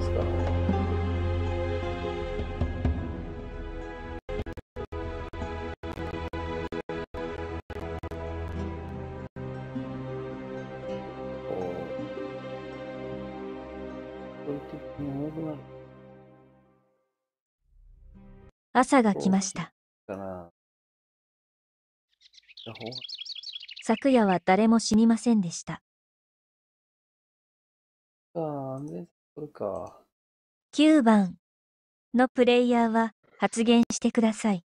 ですか。朝が来ました。昨夜は誰も死にませんでした。こか。9番のプレイヤーは発言してください。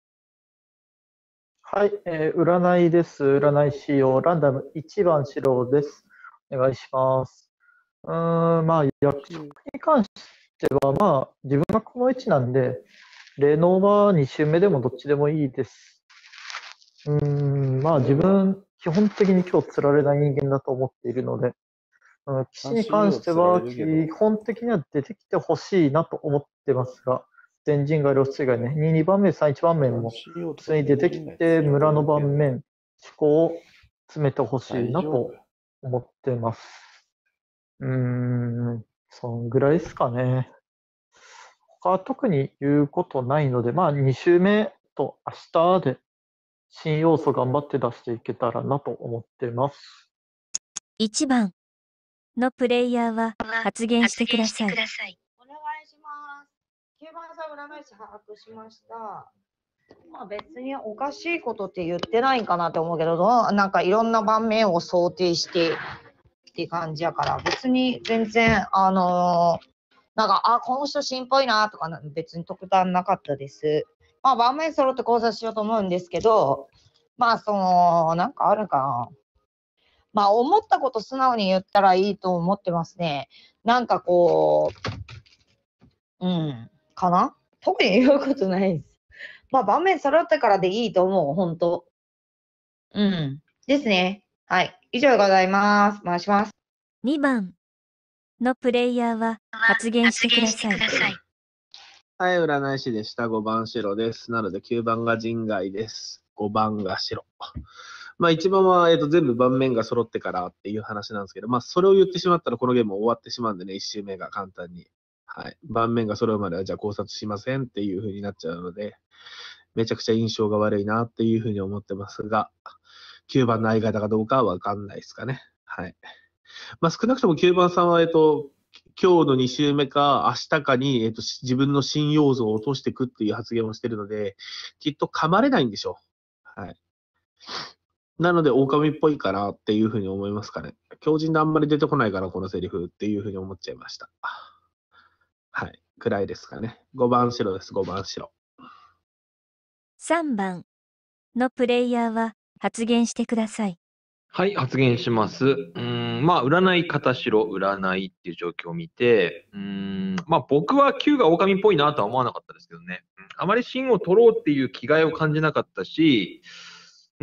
はい、えー、占いです。占い仕様、ランダム1番四郎です。お願いします。うん、まあ、役職に関しては、まあ、自分がこの位置なんで、レノは2周目でもどっちでもいいです。うん、まあ、自分、基本的に今日釣られない人間だと思っているので、棋士に関しては、基本的には出てきてほしいなと思ってますが、全人が露出以外ね、2, 2番目、3、1番目も、普通に出てきて、村の盤面、思考を詰めてほしいなと思ってます。うーん、そんぐらいですかね。他は特に言うことないので、まあ、2週目と明日で、新要素頑張って出していけたらなと思ってます。1番のプレイヤーは発言してください。お願いします。九番さん、占い師把握しました。まあ別におかしいことって言ってないんかなって思うけど、なんかいろんな盤面を想定してって感じやから、別に全然、あのー、なんか、あ、この人心配なとか、別に特段なかったです。まあ場面揃って交差しようと思うんですけど、まあその、なんかあるかな。まあ、思ったこと素直に言ったらいいと思ってますね。なんかこう、うん、かな特に言うことないです。まあ、場面揃ってからでいいと思う、本当うん。ですね。はい。以上でございます。回します。2番のプレイヤーは発言してください。はい、占い師でした。5番白です。なので9番が人外です。5番が白。まあ、一番は、えっと全部盤面が揃ってからっていう話なんですけど、まあ、それを言ってしまったらこのゲーム終わってしまうんでね、1周目が簡単に。はい、盤面が揃うまではじゃあ考察しませんっていう風になっちゃうので、めちゃくちゃ印象が悪いなっていう風に思ってますが、9番の相方かどうかはわかんないですかね。はい。まあ、少なくとも9番さんは、えっと、今日の2週目か明日かに、えっと、自分の新要素を落としていくっていう発言をしてるので、きっと噛まれないんでしょう。はい。なので、狼っぽいかなっていうふうに思いますかね。狂人であんまり出てこないから、このセリフっていうふうに思っちゃいました。はい。くらいですかね。5番白です、5番白。3番のプレイヤーは発言してください。はい、発言します。うん、まあ、占い方白、占いっていう状況を見て、うん、まあ、僕は9が狼っぽいなとは思わなかったですけどね。あまり芯を取ろうっていう気概を感じなかったし、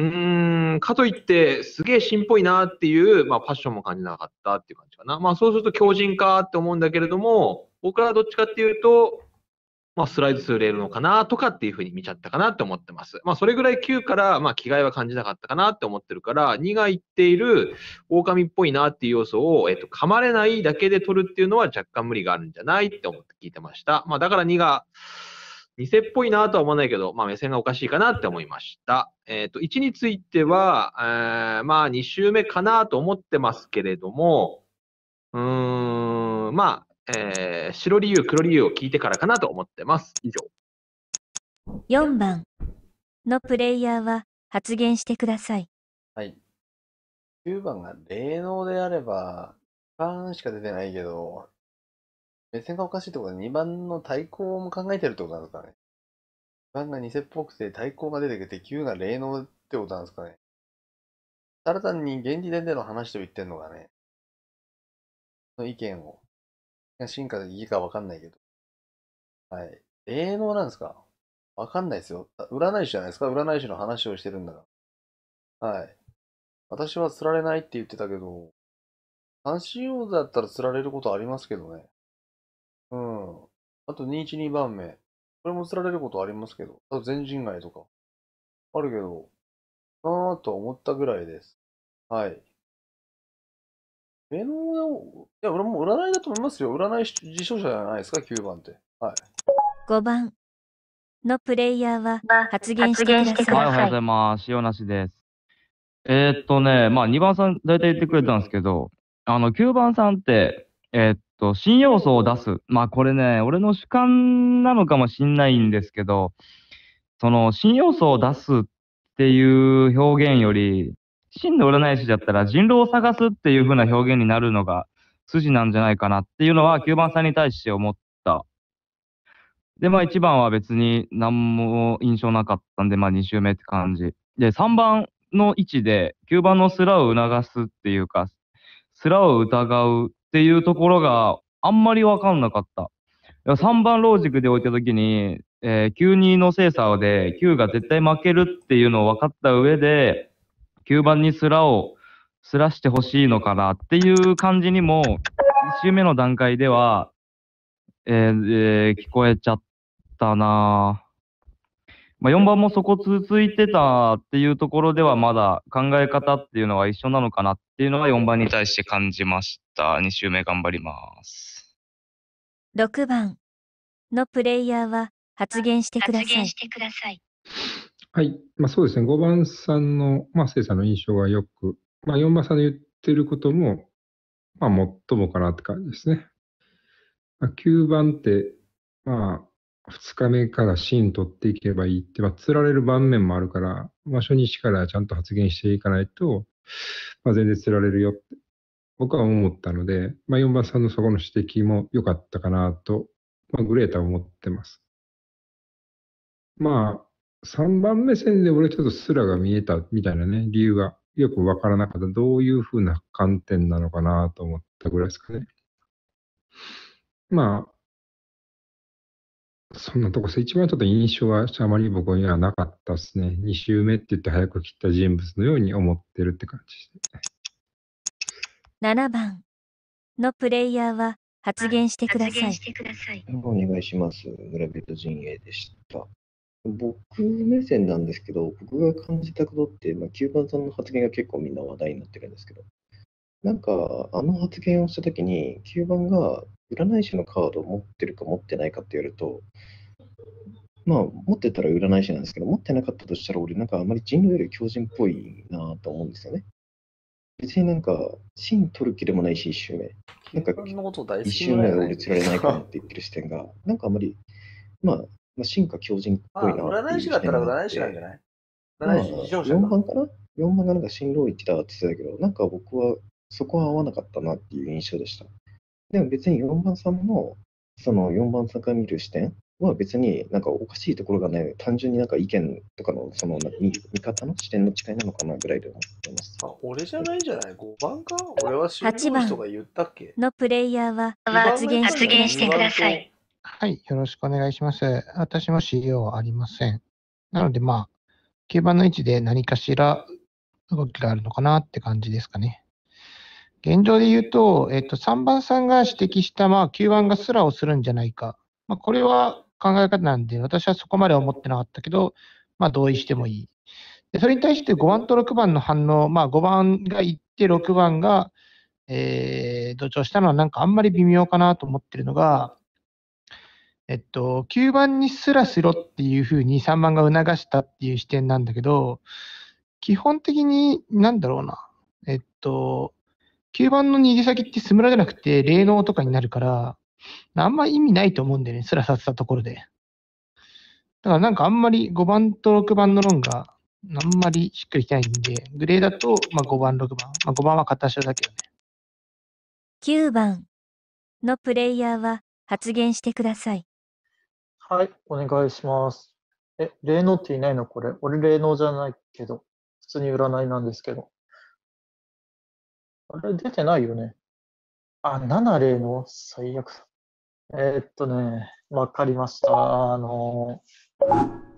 うーん、かといって、すげえ新っぽいなっていう、まあ、パッションも感じなかったっていう感じかな。まあ、そうすると強靭かって思うんだけれども、僕らはどっちかっていうと、まあ、スライドするレールのかなとかっていうふうに見ちゃったかなって思ってます。まあ、それぐらい9から、まあ、替えは感じなかったかなって思ってるから、2が言っている狼っぽいなっていう要素を、えっと、噛まれないだけで取るっていうのは若干無理があるんじゃないって思って聞いてました。まあ、だから2が、偽っぽいなとは思わないけど、まあ、目線がおかしいかなって思いました。えっ、ー、と、1については、えー、まあ、2週目かなと思ってますけれども、うーん、まあ、えー、白理由、黒理由を聞いてからかなと思ってます。以上。4番のプレイヤーは発言してください。はい。9番が霊能であれば、1番しか出てないけど、目線がおかしいとことは2番の対抗も考えてるってことなんですかね。ンが偽っぽくて対抗が出てきて急な霊能ってことなんですかね。ただ単に現時点での話と言ってんのがね、の意見を、進化でいいかわかんないけど。はい。霊能なんですかわかんないですよ。占い師じゃないですか占い師の話をしてるんだから。はい。私は釣られないって言ってたけど、監視用だったら釣られることありますけどね。うん。あと2、1、2番目。これも釣られることありますけど、あと全人街とか。あるけど、なぁと思ったぐらいです。はい。目のいや、俺も占いだと思いますよ。占い自称者じゃないですか、9番って。はい。5番のプレイヤーは発言してください。はい、おはようございます。塩なしです。えー、っとね、まあ2番さん大体言ってくれたんですけど、あの9番さんって、えー、っと、新要素を出す。まあこれね、俺の主観なのかもしんないんですけど、その新要素を出すっていう表現より、真の占い師だったら人狼を探すっていう風な表現になるのが筋なんじゃないかなっていうのは9番さんに対して思った。で、まあ1番は別に何も印象なかったんで、まあ2周目って感じ。で、3番の位置で9番のスラを促すっていうか、スラを疑うっていうところがあんまりわかんなかった。3番ロージクで置いたときに、えー、9-2の精査で9が絶対負けるっていうのを分かった上で、9番にスラを、すらしてほしいのかなっていう感じにも、1周目の段階では、えー、えー、聞こえちゃったなまあ、4番もそこ続いてたっていうところではまだ考え方っていうのは一緒なのかなっていうのが4番に対して感じました。。2周目頑張ります。6番のプレイヤーは発言してください。いはい、まあ、そうですね、5番さんの、まあ、生さんの印象がよく、まあ、4番さんの言ってることも、まあ、ももかなって感じですね。まあ、9番って、まあ、2日目から芯取っていけばいいって、まあ、釣られる盤面もあるから、まあ、初日からちゃんと発言していかないと、まあ、全然釣られるよって僕は思ったので、まあ、4番さんのそこの指摘も良かったかなと、まあ、グレータは思ってます。まあ、3番目線で俺ちょっとスラが見えたみたいなね、理由がよくわからなかった。どういうふうな観点なのかなと思ったぐらいですかね。まあ、そんなとこです。一番ちょっと印象はあまり僕にはなかったですね。2周目って言って早く切った人物のように思ってるって感じですね。7番のプレイヤーは発言してください。お願いします。村人陣営でした。僕目線なんですけど、僕が感じたことって、まあ、9番さんの発言が結構みんな話題になってるんですけど、なんか、あの発言をしたときに、9番が占い師のカードを持ってるか持ってないかって言われると、まあ、持ってたら占い師なんですけど、持ってなかったとしたら、俺、なんかあまり人類より狂人っぽいなと思うんですよね。別になんか、芯取る気でもないし、一周目。なんか、一周目は俺釣られないかなって言ってる視点が、なんかあまり、まあ、まあ、進化強靭っぽいな占い師だったら占い師なんじゃない占い師、4番かな ?4 番がなんか新郎行ってたって言ってたけど、なんか僕はそこは合わなかったなっていう印象でした。でも別に4番さんも、その4番さんから見る視点は別になんかおかしいところがない、単純になんか意見とかのその見見方の視点の違いなのかなぐらいで思ってます。あ俺じゃないんじゃない ?5 番か俺は主人の人が言ったっけのプレイヤーは発言してください。はい、よろしくお願いします。私も資料はありません。なのでまあ、9番の位置で何かしら動きがあるのかなって感じですかね。現状で言うと、えっと、3番さんが指摘した、まあ、9番がスラをするんじゃないか。まあ、これは考え方なんで、私はそこまで思ってなかったけど、まあ、同意してもいい。でそれに対して5番と6番の反応、まあ、5番が行って、6番が、えー、同調したのは、なんかあんまり微妙かなと思ってるのが、えっと、9番にすらしろっていうふうに3番が促したっていう視点なんだけど、基本的に、なんだろうな、えっと、9番の逃げ先ってスムラじゃなくて、霊能とかになるから、あんま意味ないと思うんだよね、すらさせたところで。だからなんかあんまり5番と6番の論があんまりしっくりきないんで、グレーだとまあ5番、6番。まあ、5番は片足だけどね。9番のプレイヤーは発言してください。はい、お願いします。え、霊能っていないのこれ。俺霊能じゃないけど、普通に占いなんですけど。あれ出てないよね。あ、7霊能最悪だ。えー、っとね、わかりました。あの、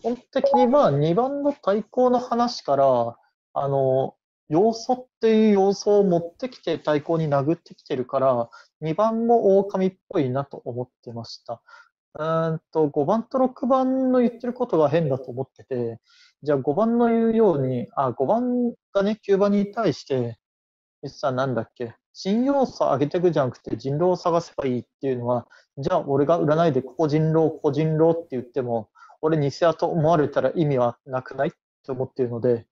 本的にまあ2番の対抗の話から、あの、要素っていう要素を持ってきて対抗に殴ってきてるから、2番も狼っぽいなと思ってました。うんと5番と6番の言ってることが変だと思ってて、じゃあ5番の言うように、あ、5番がね、9番に対して、実はなんだっけ、信用差上げていくじゃなくて人狼を探せばいいっていうのはじゃあ俺が占いでここ人狼ここ人狼って言っても俺偽だと思われたら意味はなくないって思ってるので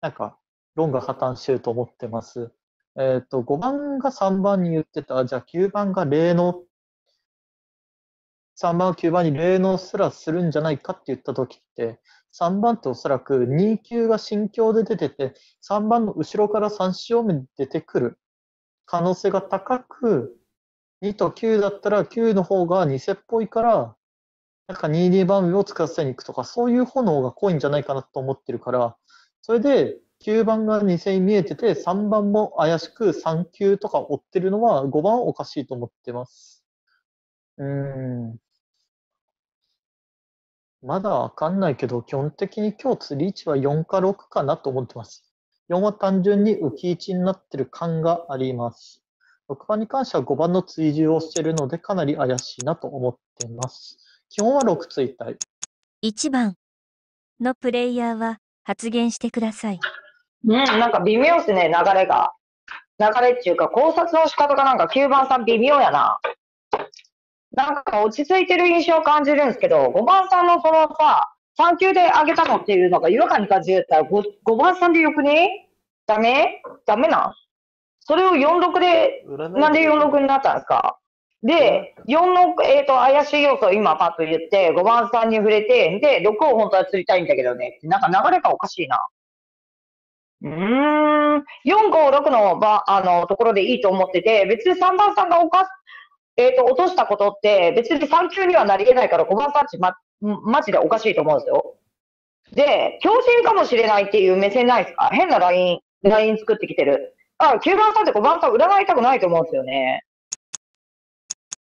なんか論が破綻してると思ってます。えっ、ー、と5番が3番に言ってたじゃあ9番が霊能3番9番に霊能すらするんじゃないかって言った時って3番っておそらく2級が心境で出てて3番の後ろから3四を目出てくる可能性が高く、2と9だったら9の方が偽っぽいから、なんか 2D 番組を使わせに行くとか、そういう炎が濃いんじゃないかなと思ってるから、それで9番が偽に見えてて、3番も怪しく3級とか追ってるのは5番おかしいと思ってます。うん。まだわかんないけど、基本的に今日釣り位置は4か6かなと思ってます。4は単純に浮き位置になってる感があります。6番に関しては5番の追従をしているのでかなり怪しいなと思っています。基本は6追体。1番のプレイヤーは発言してください。うん、なんか微妙ですね、流れが。流れっていうか考察の仕方がなんか9番さん微妙やな。なんか落ち着いてる印象を感じるんですけど、5番さんのそのさ、3級で上げたのっていうのが違和感に感じるったら 5, 5番3でよくねダメダメなそれを46で、なんで46になったんですかで、4の、えっ、ー、と、怪しい要素を今パッと言って、5番さんに触れて、で、6を本当は釣りたいんだけどね。なんか流れがおかしいな。うーん、4、5、6のば、あの、ところでいいと思ってて、別に3番さんがおかえっ、ー、と、落としたことって、別に3級にはなり得ないから、5番さんち、ま、マジでおかしいと思うんですよ。で、狂信かもしれないっていう目線ないですか変な LINE、LINE 作ってきてる。あ、9番さんって5番さん占いたくないと思うんですよね。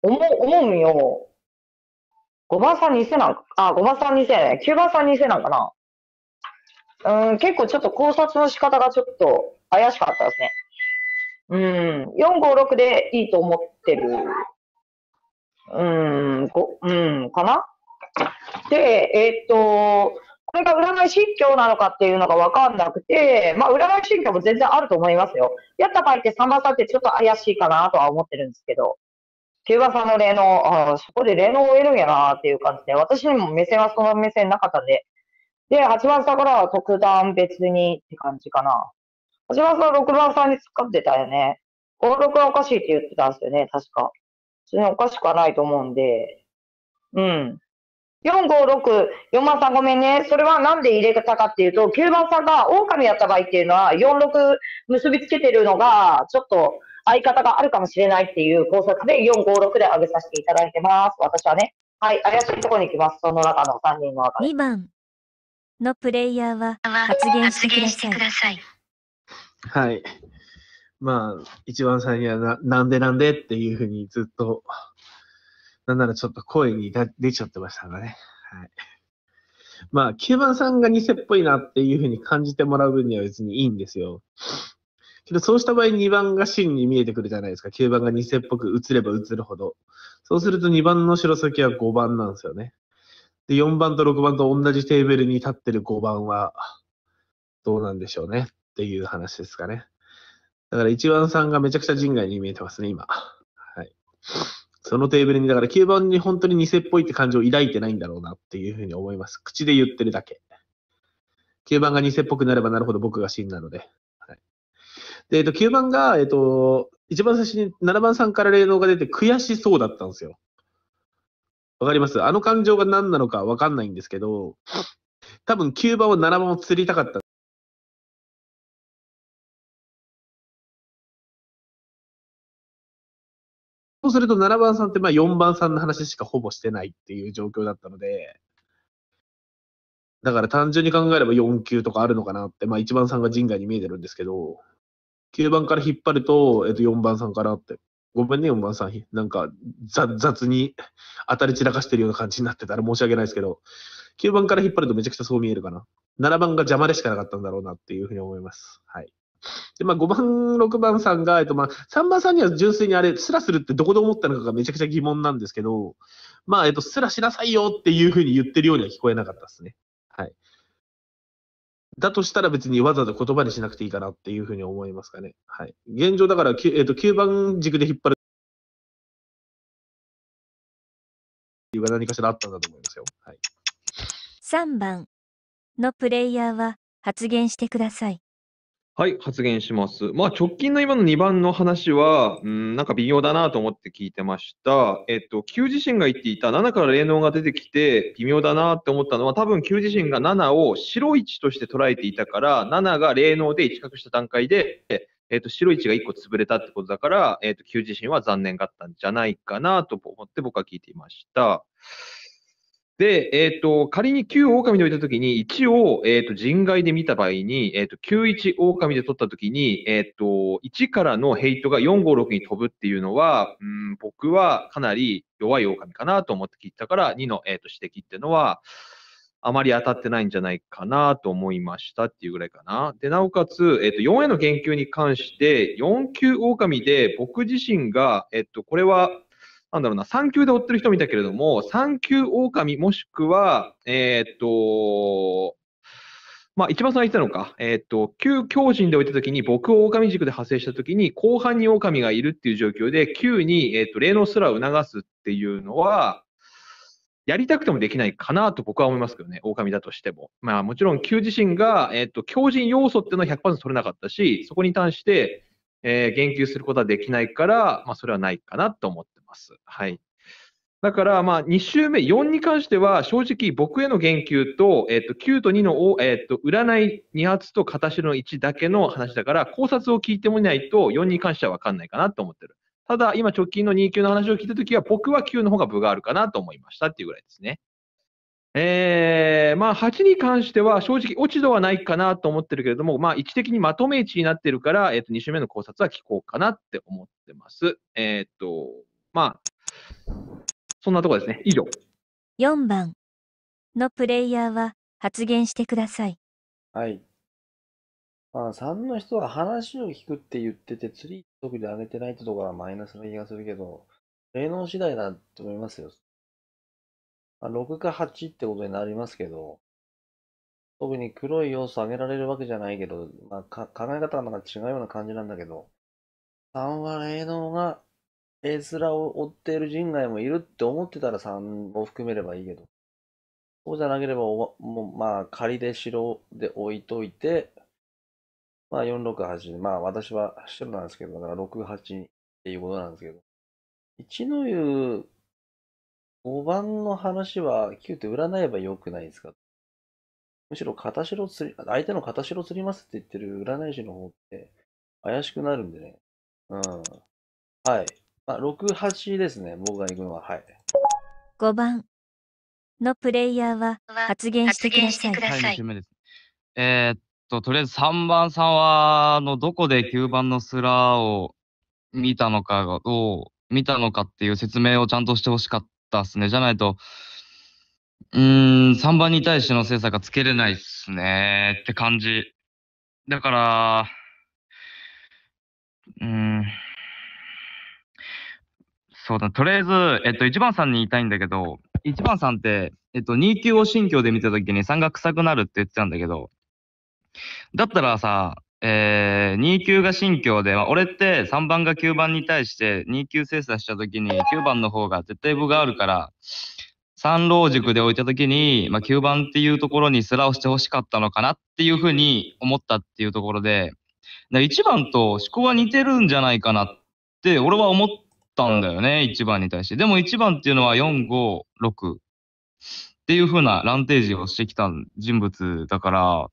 思う、思うんよ。5番さん偽なんか、あ、5番さん偽ね。9番さん偽なんかな。うん、結構ちょっと考察の仕方がちょっと怪しかったですね。うん、456でいいと思ってる。うん、こうん、かなで、えっと、これが占い心教なのかっていうのが分かんなくて、まあ、占い心教も全然あると思いますよ。やった場合って3番さんってちょっと怪しいかなとは思ってるんですけど、キューバさんの霊能、あそこで霊能を得るんやなっていう感じで、私にも目線はその目線なかったんで、で、8番さんからは特段別にって感じかな。8番さん6番さんに突っかんでたよね。この6はおかしいって言ってたんですよね、確か。それおかしくはないと思うんで、うん。4、5、6、4番さんごめんね。それはなんで入れたかっていうと、9番さんが狼やった場合っていうのは、4、6結びつけてるのが、ちょっと相方があるかもしれないっていう考察で、4、5、6で上げさせていただいてます。私はね。はい、怪しいところに行きます。その中の3人の中で。2番のプレイヤーは発言してください。はい。まあ、一番最初はな、なんでなんでっていうふうにずっとなんならちょっと声に出ちゃってましたかね。はい。まあ、9番さんが偽っぽいなっていうふうに感じてもらう分には別にいいんですよ。けど、そうした場合2番が真に見えてくるじゃないですか。9番が偽っぽく映れば映るほど。そうすると2番の白先は5番なんですよね。で、4番と6番と同じテーブルに立ってる5番は、どうなんでしょうねっていう話ですかね。だから1番さんがめちゃくちゃ人外に見えてますね、今。はい。そのテーブルに、だから9番に本当に偽っぽいって感情を抱いてないんだろうなっていうふうに思います。口で言ってるだけ。9番が偽っぽくなればなるほど僕が死んだので。はい、で、えっと、吸番が、えっと、一番最初に7番さんから霊能が出て悔しそうだったんですよ。わかりますあの感情が何なのかわかんないんですけど、多分9番は7番を釣りたかったすると7番さんってまあ4番さんの話しかほぼしてないっていう状況だったので、だから単純に考えれば4球とかあるのかなって、まあ、1番さんが陣外に見えてるんですけど、9番から引っ張ると、えっと、4番さんからって、ごめんね、4番さん、なんか雑に当たり散らかしてるような感じになってたら申し訳ないですけど、9番から引っ張るとめちゃくちゃそう見えるかな。7番が邪魔でしかなかったんだろうなっていうふうに思います。はい。で、まあ、5番、6番さんが、えっと、まあ、3番さんには純粋にあれ、スラするってどこで思ったのかがめちゃくちゃ疑問なんですけど、まあ、えっと、スラしなさいよっていうふうに言ってるようには聞こえなかったですね。はい。だとしたら別にわざわざ言葉にしなくていいかなっていうふうに思いますかね。はい。現状だから、えっと、9番軸で引っ張るっいう何かしらあったんだと思いますよ。はい。3番のプレイヤーは発言してください。はい、発言します。まあ、直近の今の2番の話は、うん、なんか微妙だなと思って聞いてました。えっと、旧自身が言っていた7から霊能が出てきて微妙だなって思ったのは、多分旧自身が7を白1として捉えていたから、7が霊能で一角した段階で、えっと、白1が1個潰れたってことだから、えっと、旧自身は残念がったんじゃないかなと思って僕は聞いていました。で、えっ、ー、と、仮に9狼で置いたときに、1を、えっ、ー、と、人外で見た場合に、えっ、ー、と、91狼で取ったときに、えっ、と、1からのヘイトが456に飛ぶっていうのは、うん、僕はかなり弱い狼かなと思って聞いたから、2の、えと指摘っていうのは、あまり当たってないんじゃないかなと思いましたっていうぐらいかな。で、なおかつ、えっ、と、4への言及に関して、4級狼で僕自身が、えっ、と、これは、なんだろうな、3級で追ってる人見たけれども、3級狼もしくは、えー、っと、まあ、一番最初言ったのか、えー、っと、旧狂人で置いたときに、僕を狼軸で派生したときに、後半に狼がいるっていう状況で、旧に、えー、っと、霊能すら促すっていうのは、やりたくてもできないかなと僕は思いますけどね、狼だとしても。まあもちろん、旧自身が、えっ、と、強人要素っていうのは100%取れなかったし、そこに対して、えー、言及することはできないから、まあそれはないかなと思ってます。はい。だから、まあ、2週目、4に関しては、正直僕への言及と、えっ、ー、と、9と2の、えっ、ー、と、占い2発と形の1だけの話だから、考察を聞いてもいないと、4に関しては分かんないかなと思ってる。ただ、今直近の2級の話を聞いたときは、僕は9の方が部があるかなと思いましたっていうぐらいですね。えー、まあ、8に関しては、正直、落ち度はないかなと思ってるけれども、まあ、位置的にまとめ位置になってるから、えっ、ー、と、2週目の考察は聞こうかなって思ってます。えっ、と、まあ、そんなとこですね。以上。4番のプレイヤーは発言してください。はい。まあ、3の人は話を聞くって言ってて、釣り特に上げてないってところはマイナスな気がするけど、霊能次第だと思いますよ。まあ、6か8ってことになりますけど、特に黒い要素上げられるわけじゃないけど、まあ、考え方がなんか違うような感じなんだけど、3は霊能が絵面を追っている人外もいるって思ってたら3を含めればいいけど、そうじゃなければもう、まあ、仮で白で置いといて、まあ、468、まあ、私は白なんですけど、だから68っていうことなんですけど、一の言う5番の話は9って占えばよくないですかむしろ片白釣り、相手の片白釣りますって言ってる占い師の方って怪しくなるんでね。うん。はい。あ、6、8ですね。僕が行くのは。はい。5番のプレイヤーは発言してください。はい、2周目です。えー、っと、とりあえず3番さんは、の、どこで9番のスラーを見たのかを、見たのかっていう説明をちゃんとしてほしかったですね。じゃないと、うん、3番に対しての精査がつけれないっすねって感じ。だから、うん。そうだ、とりあえず、えっと、1番さんに言いたいんだけど、1番さんって、えっと、2級を新教で見たときに3が臭くなるって言ってたんだけど、だったらさ、えー、2級が新教で、まあ、俺って3番が9番に対して2級精査したときに9番の方が絶対部があるから、三老塾で置いたときに、まあ、9番っていうところにすらをしてほしかったのかなっていうふうに思ったっていうところで、1番と思考は似てるんじゃないかなって、俺は思ったんだよね、1番に対して。でも1番っていうのは4、5、6っていう風なランテージをしてきた人物だから、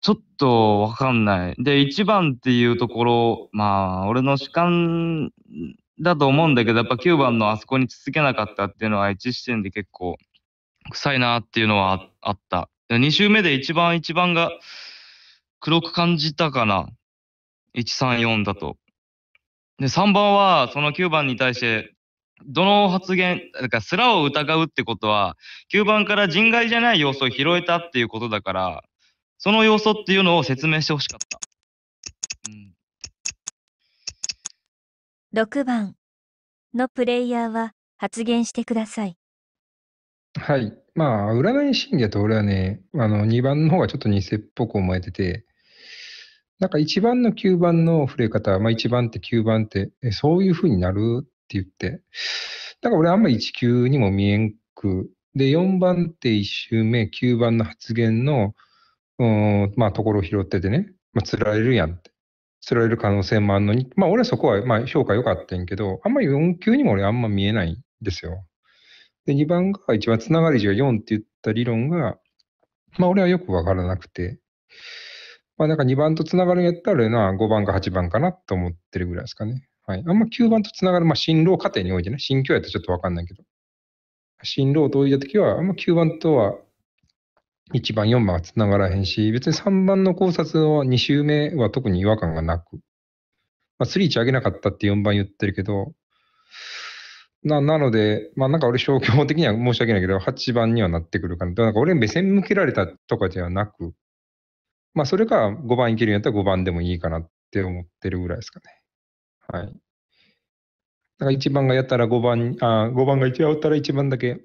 ちょっとわかんない。で、1番っていうところ、まあ、俺の主観だと思うんだけど、やっぱ9番のあそこに続けなかったっていうのは1視点で結構臭いなっていうのはあった。2周目で1番1番が黒く感じたかな。134だと。で、3番は、その9番に対して、どの発言、だからすらを疑うってことは、9番から人外じゃない要素を拾えたっていうことだから、その要素っていうのを説明してほしかった。うん、6番のプレイヤーは発言してください。はい。まあ、占い信者と俺はね、あの、2番の方がちょっと偽っぽく思えてて、なんか1番の9番の触れ方、まあ、1番って9番って、そういう風になるって言って、だから俺あんまり1級にも見えんく、で、4番って1周目、9番の発言の、うん、まあ、ところを拾っててね、まあ、釣られるやんって。釣られる可能性もあるのに、まあ、俺はそこは、まあ、評価良かったんやけど、あんまり4級にも俺あんま見えないんですよ。で、2番が一番つながり字が4って言った理論が、まあ、俺はよくわからなくて、まあ、んか2番とつながるんやったらな、5番か8番かなと思ってるぐらいですかね。はい。あんま9番とつながる、まあ、新郎過程においてね、新境やとちょっとわかんないけど、新郎と置いたときは、あんま9番とは1番、4番はつながらへんし、別に3番の考察の2周目は特に違和感がなく、まあ、3値上げなかったって4番言ってるけど、ななので、まあなんか俺、消去法的には申し訳ないけど、8番にはなってくるかな。だから俺、目線向けられたとかではなく、まあ、それか5番いけるんやったら5番でもいいかなって思ってるぐらいですかね。はい。だから1番がやったら5番、あ5番が1番打ったら1番だけ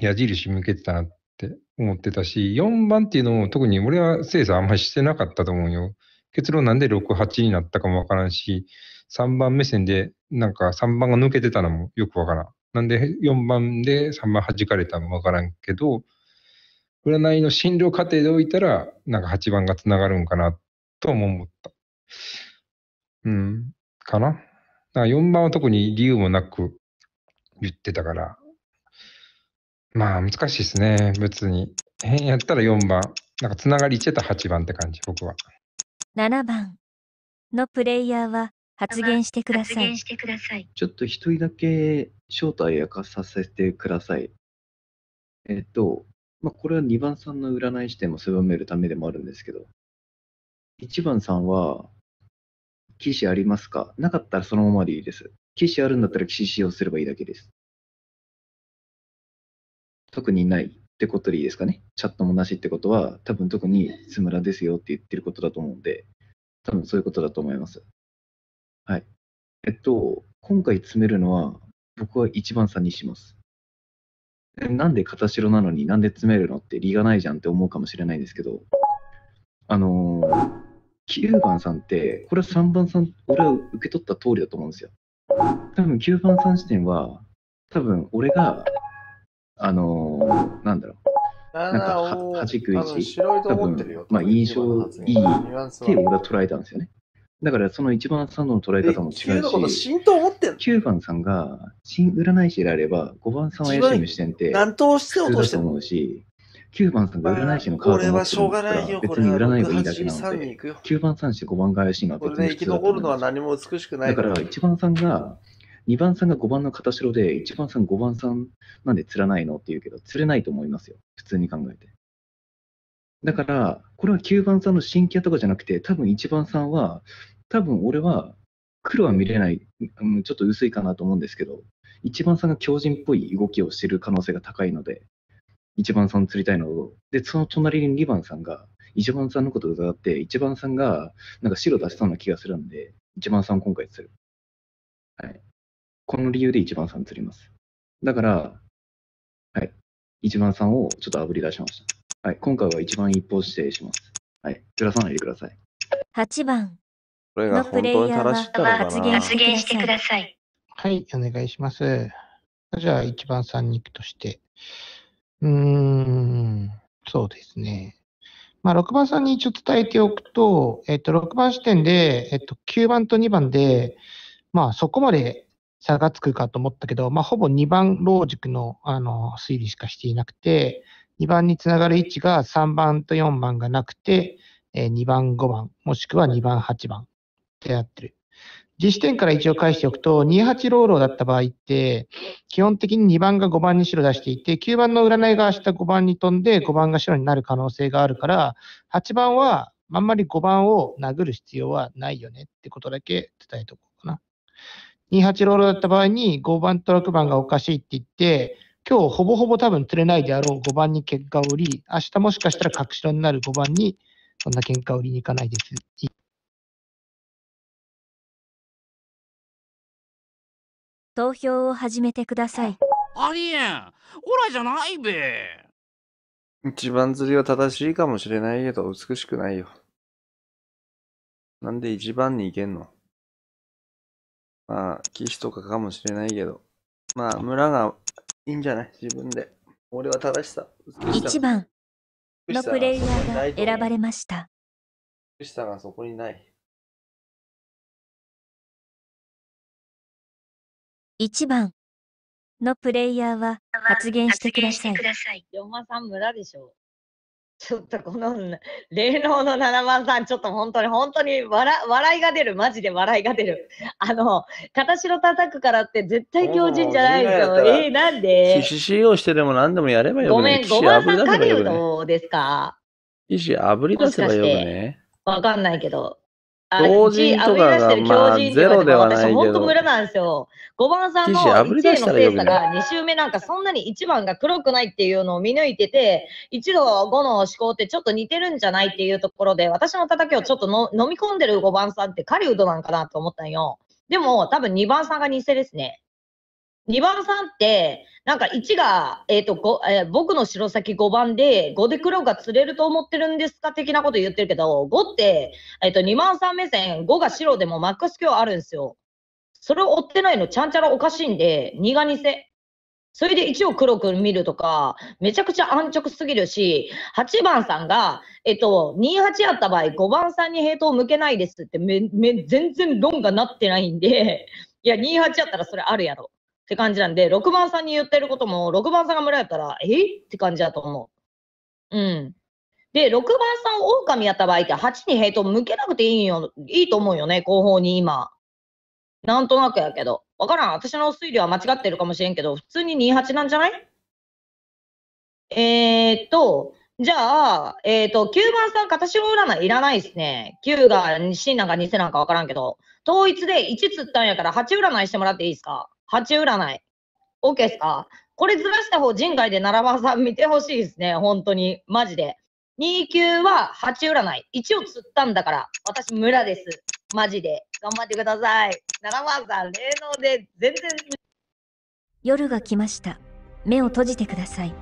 矢印向けてたなって思ってたし、4番っていうのも特に俺は精査あんまりしてなかったと思うよ。結論なんで6、8になったかもわからんし、3番目線でなんか3番が抜けてたのもよくわからん。なんで4番で3番弾かれたのもわからんけど、占いの診療過程でおいたら、なんか8番がつながるんかなとも思った。うん、かな。だから4番は特に理由もなく言ってたから、まあ難しいですね、別に。変やったら4番、なんかつながりちゃった8番って感じ、僕は。7番のプレイヤーは発言してください。ちょっと一人だけ正体やかさせてください。えっと、まあ、これは2番さんの占い視点も狭めるためでもあるんですけど、1番さんは、騎士ありますかなかったらそのままでいいです。騎士あるんだったら騎士使用すればいいだけです。特にないってことでいいですかね。チャットもなしってことは、多分特に津村ですよって言ってることだと思うんで、多分そういうことだと思います。はい。えっと、今回詰めるのは、僕は1番さんにします。なんで片白なのになんで詰めるのって理がないじゃんって思うかもしれないんですけど、あのー、9番さんって、これは3番さん、俺は受け取った通りだと思うんですよ。多分9番さん視点は、多分俺が、あのー、なんだろう。なんかはじく位置、多分まあ印象いいって俺は捉えたんですよね。だからその一番さんの捉え方も違うし。9のこと浸透って9番さんが新占い師であれば、5番さんを怪しむ視点って何として落として思うし、9番さんが占い師のカードを持ってるんですから、別に占いがいいだけなので、9番さんして5番が怪しいのは別に普通だと思う。だから1番さんが、2番さんが5番の片で、1番さん5番さんなんで釣らないのって言うけど、釣れないと思いますよ。普通に考えて。だから、これは9番さんの新キャとかじゃなくて、多分1番さんは、多分俺は黒は見れない、うん、ちょっと薄いかなと思うんですけど、一番さんが強靭っぽい動きをしてる可能性が高いので、一番さん釣りたいのを、で、その隣に2番さんが、一番さんのことを疑って、一番さんがなんか白出しそうな気がするんで、一番さん今回釣る。はい。この理由で一番さん釣ります。だから、はい。一番さんをちょっと炙り出しました。はい。今回は一番一方指定します。はい。ずらさないでください。8番。これが本当に正しいのかな発言してください。はい、お願いします。じゃあ、一番三肉として。うーん、そうですね。まあ、6番さんに一応伝えておくと、えっと、6番視点で、えっと、9番と2番で、まあ、そこまで差がつくかと思ったけど、まあ、ほぼ2番ロー軸の、あの、推理しかしていなくて、2番につながる位置が3番と4番がなくて、えー、2番5番、もしくは2番8番ってなってる。実点から一応返しておくと、28ローローだった場合って、基本的に2番が5番に白出していて、9番の占いが明日5番に飛んで、5番が白になる可能性があるから、8番はあんまり5番を殴る必要はないよねってことだけ伝えておこうかな。28ローローだった場合に、5番と6番がおかしいって言って、今日ほぼほぼ多分釣れないであろう5番に結果を売り、明日もしかしたら隠しになる5番に、そんな喧嘩を売りに行かないです。投票を始めてください。ありえんオラじゃないべ一番釣りは正しいかもしれないけど美しくないよ。なんで一番に行けんのまあ、騎士とかかもしれないけど。まあ、村がいいんじゃない自分で。俺は正しさ。一番のプレイヤーが選ばれました。美しさがそこにない。1番のプレイヤーは発言してください。4番さん村でしょちょっとこの霊能の7番さん、ちょっと本当に本当に笑笑いが出る、マジで笑いが出る。あの、片白叩くからって絶対強靭じゃないですよ。えー、なんで ?CCC してでも何でもやればよくごめん、5番さん、狩人ですか思あぶり出せばよくね。わかんないけど。同人とかが、まあ、ゼロではないけど。本当無駄なんですよ。5番さんの1位の精査が2周目なんかそんなに1番が黒くないっていうのを見抜いてて、1度5の思考ってちょっと似てるんじゃないっていうところで、私の叩きをちょっとの飲み込んでる5番さんって狩人なんかなと思ったんよ。でも多分2番さんが偽ですね。2番3って、なんか1が、えっ、ー、と、えー、僕の白先5番で、5で黒が釣れると思ってるんですか的なこと言ってるけど、5って、えっ、ー、と、2番3目線、5が白でもマックス強あるんですよ。それを追ってないのちゃんちゃらおかしいんで、2が偽。それで1を黒く見るとか、めちゃくちゃ安直すぎるし、8番さんが、えっと、28やった場合、5番さんにヘイトを向けないですってめ、め、全然論がなってないんで、いや、28やったらそれあるやろ。って感じなんで、6番さんに言ってることも、6番さんが村やったら、えって感じだと思う。うん。で、6番さんを狼やった場合って、8にヘイト向けなくていいよ、いいと思うよね、後方に今。なんとなくやけど。わからん。私の推理は間違ってるかもしれんけど、普通に28なんじゃないえー、っと、じゃあ、えー、っと、9番さん、形白占いいらないですね。9が C なんか偽なんかわからんけど、統一で1つったんやから8占いしてもらっていいですか8占い。OK ですかこれずらした方、人外で奈良場さん見てほしいですね。本当に。マジで。2級は8占い。1を釣ったんだから、私村です。マジで。頑張ってください。奈良場さん、霊能で全然。夜が来ました。目を閉じてください。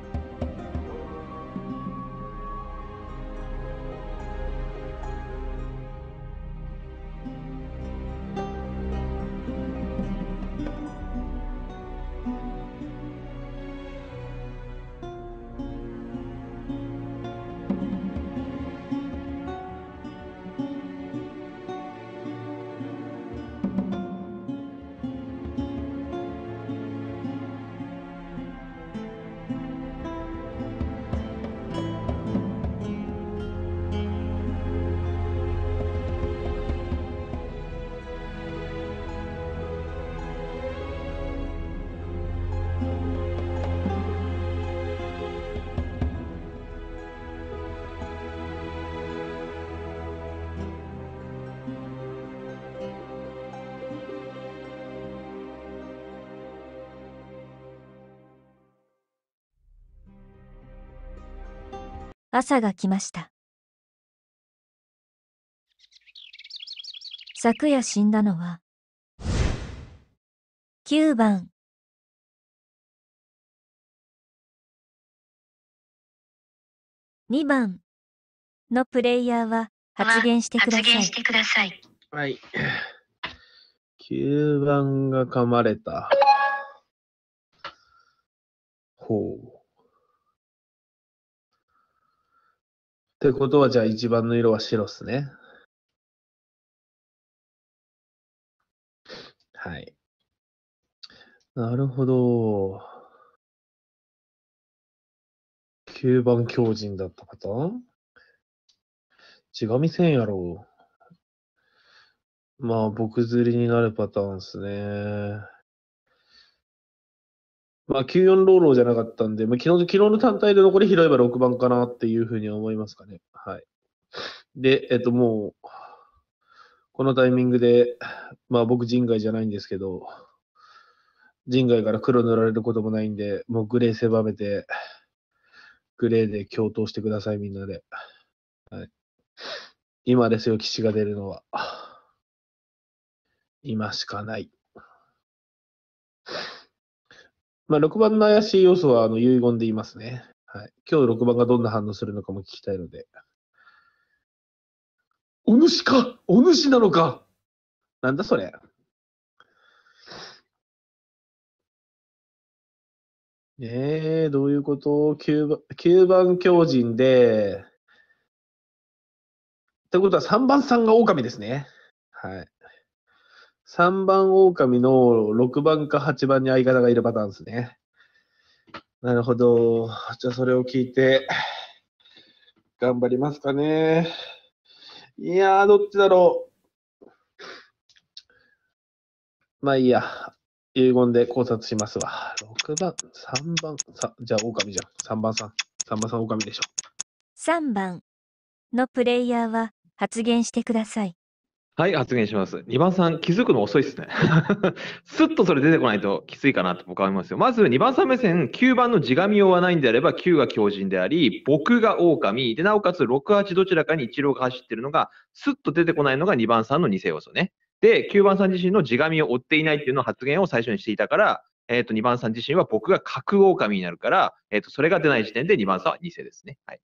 朝が来ました。昨夜死んだのは、9番。2番のプレイヤーは発言してください。発してください。はい。9番が噛まれた。ほう。ってことは、じゃあ一番の色は白っすね。はい。なるほど。9番狂人だったパターン違みせんやろう。まあ、僕釣りになるパターンっすね。まあ、94ローローじゃなかったんで、まあ、昨日昨日の単体で残り拾えば6番かなっていうふうに思いますかね。はい。で、えっと、もう、このタイミングで、まあ僕人外じゃないんですけど、人外から黒塗られることもないんで、もうグレー狭めて、グレーで共闘してください、みんなで。はい、今ですよ、騎士が出るのは。今しかない。まあ、6番の怪しい要素はあの遺言で言いますね。はい、今日6番がどんな反応するのかも聞きたいので。お主かお主なのかなんだそれ。えー、どういうこと ?9 番、9番狂人で、ってことは3番さんが狼ですね。はい。3番狼の6番か8番に相方がいるパターンですね。なるほど。じゃあそれを聞いて、頑張りますかね。いやー、どっちだろう。まあいいや。遺言で考察しますわ。6番、3番、さじゃあ狼じゃん。3番さん。3番さん狼でしょ。3番のプレイヤーは発言してください。はい、発言します。2番さん、気づくの遅いですね。す っとそれ出てこないときついかなと僕は思いますよ。まず、2番さん目線、9番の地紙をはないんであれば、9が狂人であり、僕が狼、で、なおかつ6、8どちらかに一郎が走ってるのが、すっと出てこないのが2番さんの偽要素ね。で、9番さん自身の地紙を追っていないっていうの発言を最初にしていたから、えっ、ー、と、2番さん自身は僕が格狼になるから、えっ、ー、と、それが出ない時点で2番さんは偽ですね。はい。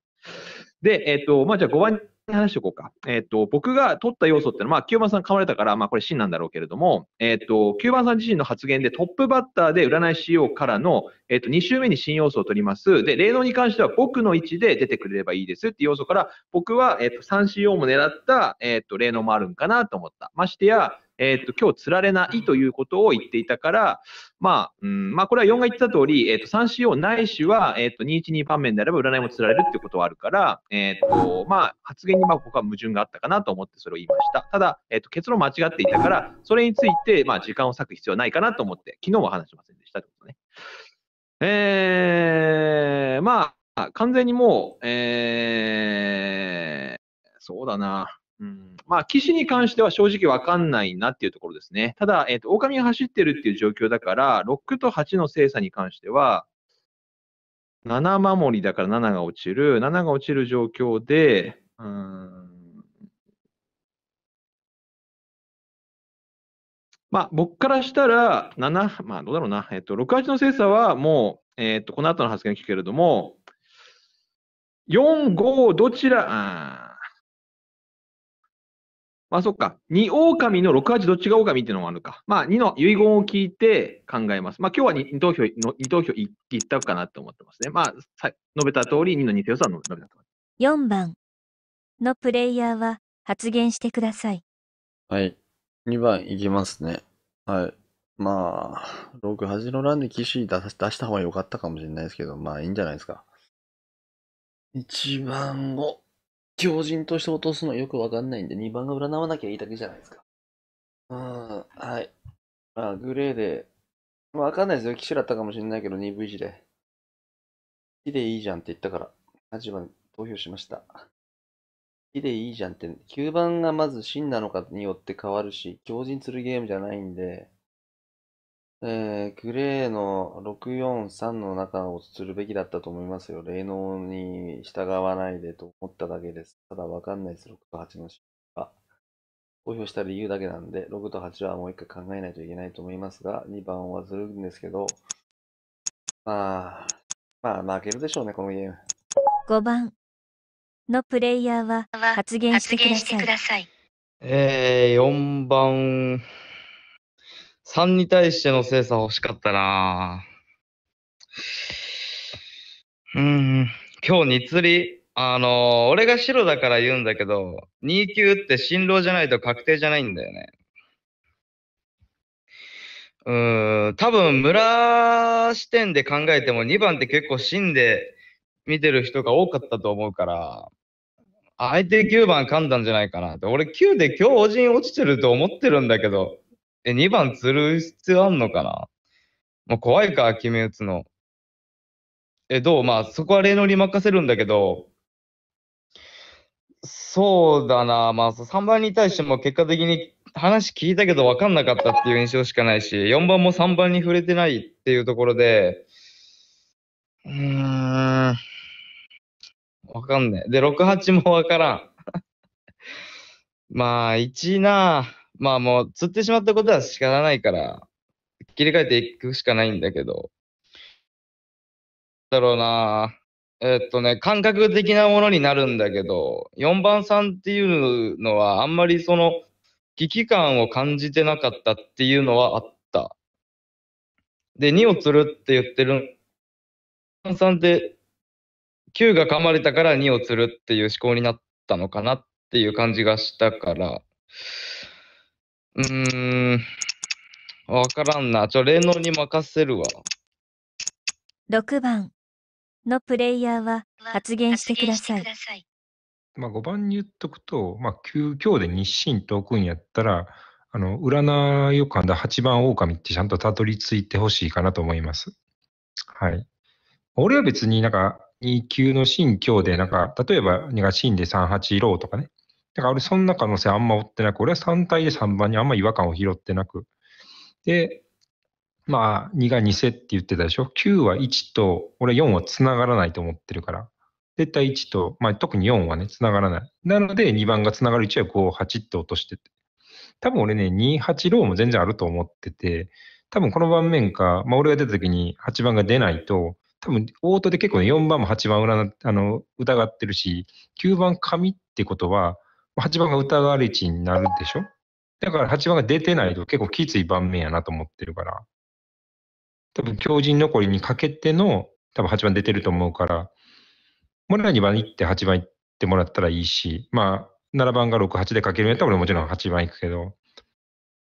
で、えっ、ー、と、まあ、じゃあ5番話しておこうか。えっ、ー、と、僕が取った要素ってのは、まあ、9番さん噛まれたから、まあ、これ真なんだろうけれども、えっ、ー、と、9番さん自身の発言でトップバッターで占い師をからの、えっ、ー、と、2週目に新要素を取ります。で、霊能に関しては僕の位置で出てくれればいいですっていう要素から、僕は、えっ、と、3 c 用も狙った、えっ、と、霊能もあるんかなと思った。ましてや、えー、っと、今日釣られないということを言っていたから、まあ、うん、まあ、これは4が言った通り、えー、っと、3CO ないしは、えー、っと、212番面であれば占いも釣られるってことはあるから、えっと、まあ、発言にまあ、ここは矛盾があったかなと思ってそれを言いました。ただ、えっと、結論間違っていたから、それについて、まあ、時間を割く必要はないかなと思って、昨日は話しませんでしたっことね。えー、まあ、完全にもう、えー、そうだな。うん、まあ、騎士に関しては正直わかんないなっていうところですね。ただ、えっ、ー、と、狼が走ってるっていう状況だから、6と8の精査に関しては、7守りだから7が落ちる、7が落ちる状況で、うん、まあ、僕からしたら、7、まあ、どうだろうな、えっ、ー、と、6、8の精査はもう、えっ、ー、と、この後の発言を聞くけれども、4、5、どちら、まあそっか。二狼の六八どっちが狼っていうのもあるか。まあ二の遺言を聞いて考えます。まあ今日は二投票の、二投票一択かなと思ってますね。まあ、さ述べた通り二の二票さは述べた通り。4番のプレイヤーは発言してください。はい。2番いきますね。はい。まあ、6、8の欄で騎士出した方が良かったかもしれないですけど、まあいいんじゃないですか。1番を強人として落とすのよくわかんないんで、2番が占わなきゃいいだけじゃないですか。うん、はい。まあ、グレーで、わかんないですよ。騎士だったかもしれないけど、2V 字で。木でいいじゃんって言ったから、8番投票しました。木でいいじゃんって、9番がまず真なのかによって変わるし、強人するゲームじゃないんで、えー、グレーの643の中をするべきだったと思いますよ。霊能に従わないでと思っただけです。ただわかんないです。6と8の種が。公表した理由だけなんで、6と8はもう一回考えないといけないと思いますが、2番はずるんですけど、まあ、まあ負けるでしょうね、このゲーム。5番のプレイヤーは発言してください。さいえー、4番。3に対しての精査欲しかったなうん、今日に釣り。あのー、俺が白だから言うんだけど、2級って新郎じゃないと確定じゃないんだよね。うーん、多分村視点で考えても2番って結構芯で見てる人が多かったと思うから、相手9番噛んだんじゃないかなって。俺9で今日落ちてると思ってるんだけど、え、2番釣る必要あんのかなもう怖いか、決め打つの。え、どうまあ、そこは例のに任せるんだけど、そうだな、まあ、3番に対しても結果的に話聞いたけど分かんなかったっていう印象しかないし、4番も3番に触れてないっていうところで、うーん、分かんない。で、6、8も分からん。まあ、1なまあもう、釣ってしまったことは仕方ないから、切り替えていくしかないんだけど。だろうなえー、っとね、感覚的なものになるんだけど、4番さんっていうのは、あんまりその、危機感を感じてなかったっていうのはあった。で、2を釣るって言ってる、4番さんって、9が噛まれたから2を釣るっていう思考になったのかなっていう感じがしたから、うーん。わからんな。ちょ、霊能に任せるわ。6番のプレイヤーは発言してください。まあ、5番に言っとくと、まあ、9強で日清と置くんやったら、あの、占いを噛んだ8番狼ってちゃんとたどり着いてほしいかなと思います。はい。俺は別になんか、2級の新強で、なんか、例えば、2が新で38ローとかね、だから俺、そんな可能性あんま追ってなく、俺は3対で3番にあんま違和感を拾ってなく。で、まあ、2が2世って言ってたでしょ。9は1と、俺4はつながらないと思ってるから。絶対1と、まあ、特に4はね、つながらない。なので、2番がつながる1は5、8って落としてて。多分俺ね、2、8、ローも全然あると思ってて、多分この盤面か、まあ、俺が出た時に8番が出ないと、多分オートで結構ね、4番も8番占あの疑ってるし、9番紙ってことは、8番が疑われ位になるでしょだから8番が出てないと結構きつい盤面やなと思ってるから。多分強靭残りにかけての、多分8番出てると思うから、もら2番行って8番行ってもらったらいいし、まあ、7番が6、8でかけるんやったら俺もちろん8番行くけど、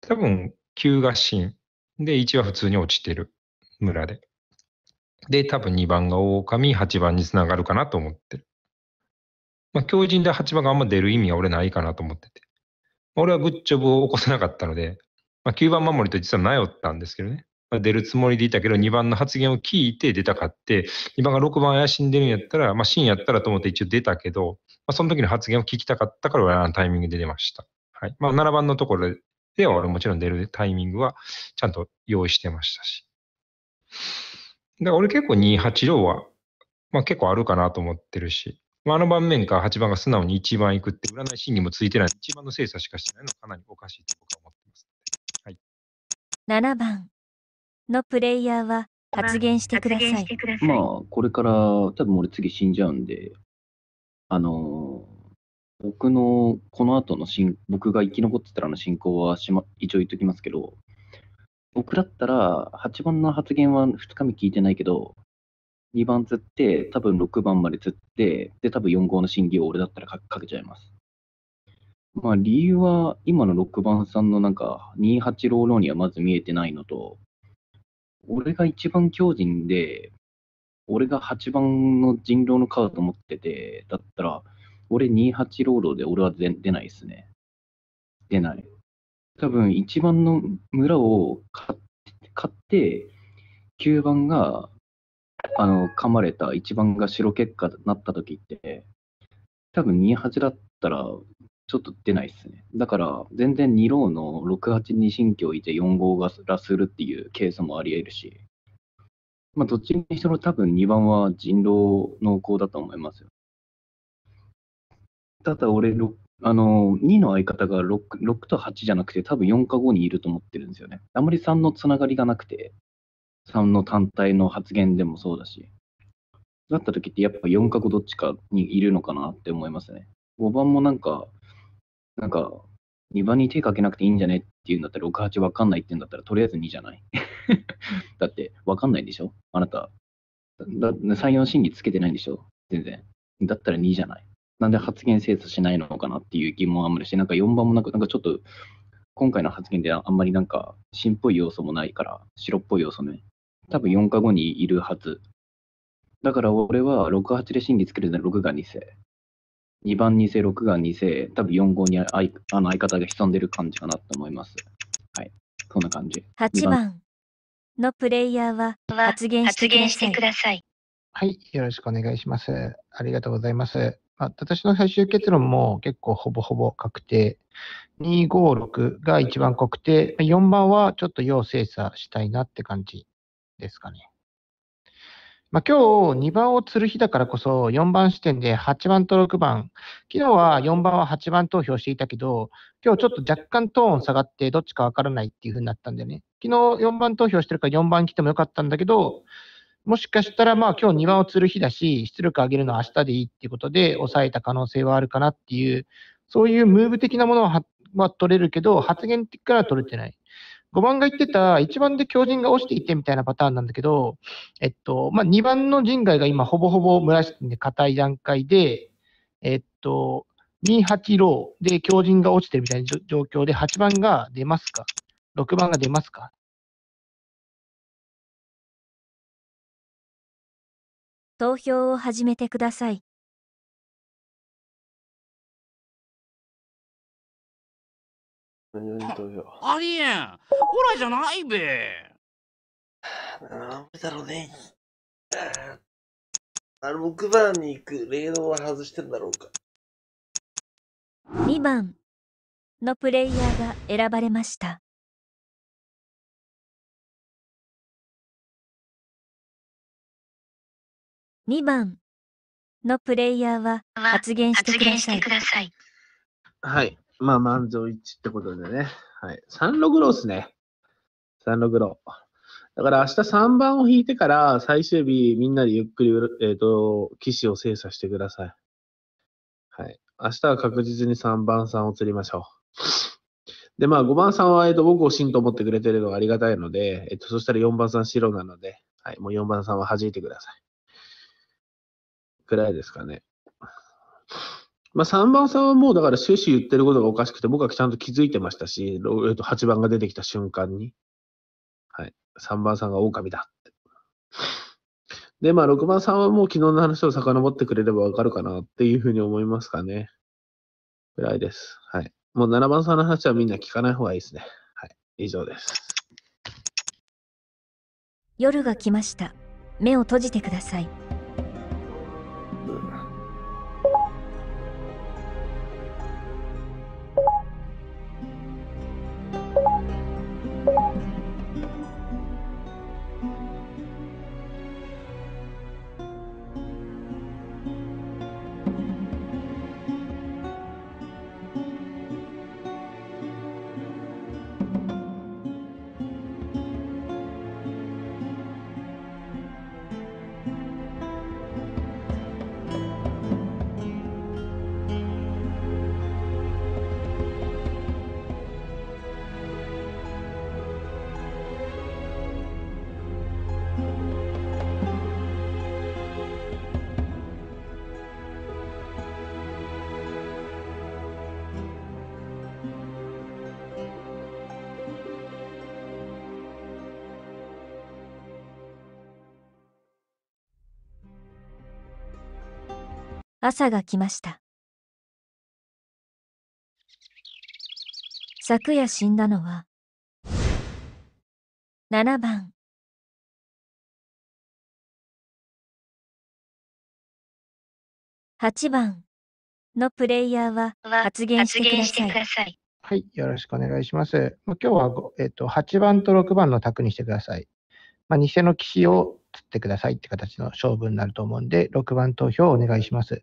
多分9が新。で1は普通に落ちてる村で。で、多分2番が狼、8番につながるかなと思ってる。まあ、強靭で8番があんま出る意味は俺ないかなと思ってて。まあ、俺はグッジョブを起こせなかったので、まあ、9番守りと実は迷ったんですけどね。まあ、出るつもりでいたけど、2番の発言を聞いて出たかって、2番が6番怪しんでるんやったら、まあ、ンやったらと思って一応出たけど、まあ、その時の発言を聞きたかったから、俺はタイミングで出ました。はい。まあ、7番のところでは、俺もちろん出るタイミングはちゃんと用意してましたし。だから俺結構2、8両は、まあ結構あるかなと思ってるし、まあ、あの盤面か8番が素直に1番いくって、占いンにもついてない、1番の精査しかしてないのかなりおかしいと僕は思ってます。はい、7番のプレイヤーは発言してください。まあ、これから、多分俺次死んじゃうんで、あのー、僕のこの後の進僕が生き残ってたらの進行はし、ま、一応言っときますけど、僕だったら、8番の発言は2日目聞いてないけど、2番釣って、多分6番まで釣って、で、多分4号の審議を俺だったらかけちゃいます。まあ、理由は、今の6番さんのなんか、28ローローにはまず見えてないのと、俺が一番強靭で、俺が8番の人狼のカード持ってて、だったら、俺28ローーで俺は出ないですね。出ない。多分、1番の村を買って、9番があの噛まれた一番が白結果になった時って多分28だったらちょっと出ないですね。だから、全然2ローの68に新居いて4号がらするっていうケースもあり得るし、まあ、どっちにしろ多分2番は人狼濃厚だと思いますよ。ただ俺、あの2の相方が 6, 6と8じゃなくて、多分4か5にいると思ってるんですよね。あまり3のつながりがなくて、さんの単体の発言でもそうだし、だった時ってやっぱ4か国どっちかにいるのかなって思いますね。5番もなんか、なんか、2番に手かけなくていいんじゃねっていうんだったら、6、8分かんないって言うんだったら、とりあえず2じゃない。だって、分かんないでしょあなた。だ3、4心理つけてないんでしょ全然。だったら2じゃない。なんで発言精査しないのかなっていう疑問はあんまりして、なんか4番もなんかなんかちょっと、今回の発言であんまりなんか、新っぽい要素もないから、白っぽい要素ね、多分4日後にいるはず。だから俺は68で審議つけるのら6が2世。2番2世、6が2世、多分4号にああの相方が潜んでる感じかなと思います。はい。そんな感じ。8番のプレイヤーは発言してください。はい。よろしくお願いします。ありがとうございます。まあ、私の最終結論も結構ほぼほぼ確定。256が一番確定。4番はちょっと要精査したいなって感じですかね。まあ、今日2番を釣る日だからこそ4番視点で8番と6番、昨日は4番は8番投票していたけど、今日ちょっと若干トーン下がってどっちかわからないっていう風になったんだよね。昨日4番投票してるから4番来てもよかったんだけど、もしかしたらまあ今日2番を釣る日だし、出力上げるのは明日でいいっていうことで抑えた可能性はあるかなっていう、そういうムーブ的なものはは取れるけど、発言から取れてない。5番が言ってた、1番で強人が落ちていてみたいなパターンなんだけど、えっと、まあ、2番の人外が今ほぼほぼ村しで硬い段階で、えっと、2、8、ローで強人が落ちてるみたいな状況で、8番が出ますか ?6 番が出ますか投票を始めてください。ありえん。ほらじゃないべ。なんだろうね。あの6番に行く霊能は外してんだろうか。2番のプレイヤーが選ばれました。2番のプレイヤーは発言してください。はい。まあ、満足一ってことでね。はい。サンログローですね。サンログロー。だから明日3番を引いてから最終日みんなでゆっくり、えっ、ー、と、騎士を精査してください。はい。明日は確実に3番さんを釣りましょう。で、まあ5番さんは、えっ、ー、と、僕を真と思ってくれてるのがありがたいので、えっ、ー、と、そしたら4番さん白なので、はい。もう4番さんは弾いてください。くらいですかね。まあ、3番さんはもうだから終始言ってることがおかしくて、僕はちゃんと気づいてましたし、8番が出てきた瞬間に、はい、3番さんが狼だって。で、まあ、6番さんはもう昨日の話を遡ってくれればわかるかなっていうふうに思いますかね。ぐらいです。はい。もう7番さんの話はみんな聞かない方がいいですね。はい。以上です。夜が来ました。目を閉じてください。朝が来ました昨夜死んだのは7番8番のプレイヤーは発言してください。はい、よろしくお願いします。今日は、えっと、8番と6番の卓にしてください。まあ、偽の騎士を釣ってくださいって形の勝負になると思うんで、6番投票をお願いします。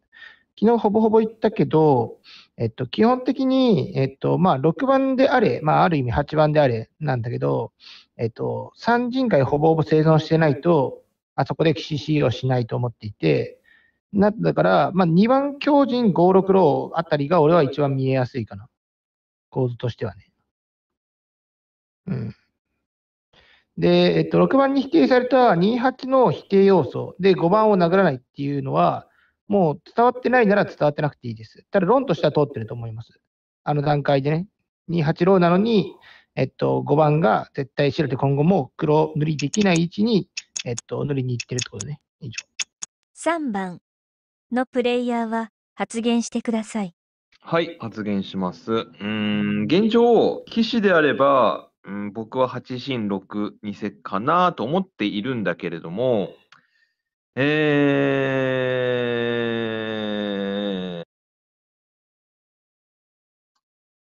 昨日ほぼほぼ言ったけど、えっと、基本的に、えっと、まあ、6番であれ、まあ、ある意味8番であれなんだけど、えっと、3人外ほぼほぼ生存してないと、あそこで岸シーをしないと思っていて、な、だから、まあ、2番強人5、6ローあたりが俺は一番見えやすいかな。構図としてはね。うん。で、えっと、6番に否定された28の否定要素で5番を殴らないっていうのは、もう伝わってないなら伝わってなくていいです。ただ論としては通ってると思います。あの段階でね。28ローなのに、えっと、5番が絶対白で今後も黒塗りできない位置に、えっと、塗りに行ってるってことね。以上。3番のプレイヤーは発言してください。はい、発言します。うん、現状、騎士であれば、うん、僕は8進6、2セかなと思っているんだけれども、えー、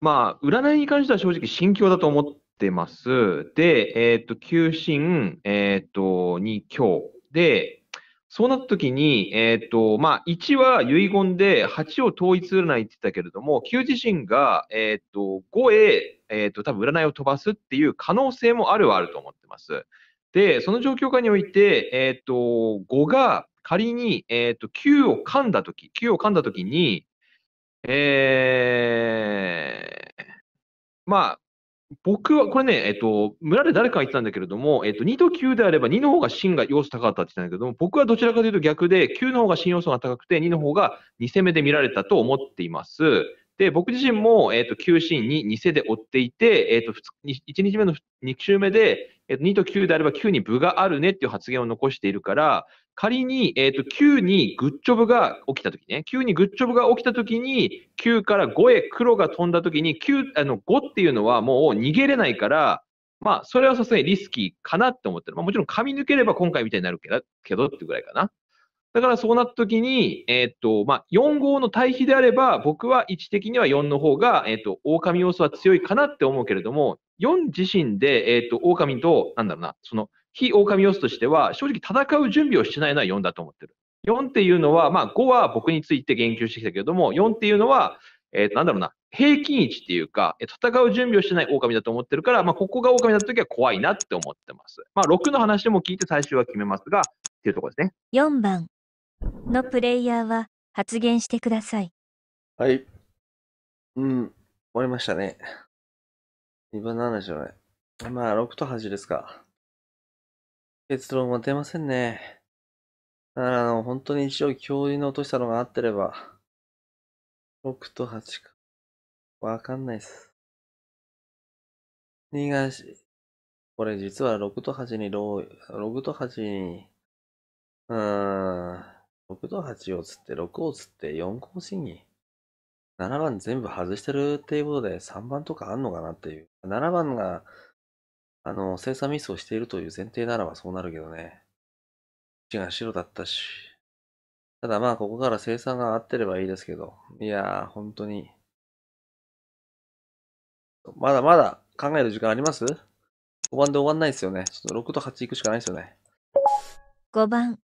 まあ、占いに関しては正直心境だと思ってます。で、えっ、と、9進、えっ、と、2強。で、そうなった時に、えっ、と、まあ、1は遺言で8を統一占いって言ったけれども、9自身が、えっ、と、5へえっ、ー、と、多分占いを飛ばすっていう可能性もあるはあると思ってます。で、その状況下において、えっ、ー、と、5が仮に、えっ、ー、と、9を噛んだとき、9を噛んだときに、えー、まあ、僕は、これね、えっと、村で誰かが言ってたんだけれども、えっと、2と9であれば2の方が芯が要素高かったって言ってたんだけども、僕はどちらかというと逆で、9の方が芯要素が高くて、2の方が2攻めで見られたと思っています。で、僕自身も、えっ、ー、と、9シーンに偽で追っていて、えっ、ー、と、1日目の2週目で、えっ、ー、と、2と9であれば9に部があるねっていう発言を残しているから、仮に、えっ、と、9にグッジョブが起きたときね、9にグッジョブが起きたときに、9から5へ黒が飛んだときに、9、あの、5っていうのはもう逃げれないから、まあ、それはさすがにリスキーかなって思ってる。まあ、もちろん噛み抜ければ今回みたいになるけどってぐらいかな。だからそうなった時に、えー、っと、まあ、4号の対比であれば、僕は位置的には4の方が、えー、っと、狼要素は強いかなって思うけれども、4自身で、えー、っと、狼と、なんだろうな、その、非狼要素としては、正直戦う準備をしてないのは4だと思ってる。4っていうのは、まあ、5は僕について言及してきたけれども、4っていうのは、えー、なんだろうな、平均値っていうか、戦う準備をしてない狼だと思ってるから、まあ、ここが狼だっときは怖いなって思ってます。まあ、6の話も聞いて最終は決めますが、っていうところですね。4番、のプレイヤーは発言してください。はい。うん、終わりましたね。2分7でしょうねまあ、6と8ですか。結論は出ませんね。だから、あの、本当に一応教授の落としたのが合ってれば、6と8か。わかんないっす。逃がし、これ実は6と8にロー、6と8に、うーん、6と8を釣って、6を釣って、4更新に。7番全部外してるっていうことで、3番とかあんのかなっていう。7番が、あの、精査ミスをしているという前提ならばそうなるけどね。血が白だったし。ただまあ、ここから生産が合ってればいいですけど。いやー、本当に。まだまだ考える時間あります ?5 番で終わんないですよね。ちょっと6と8いくしかないですよね。5番。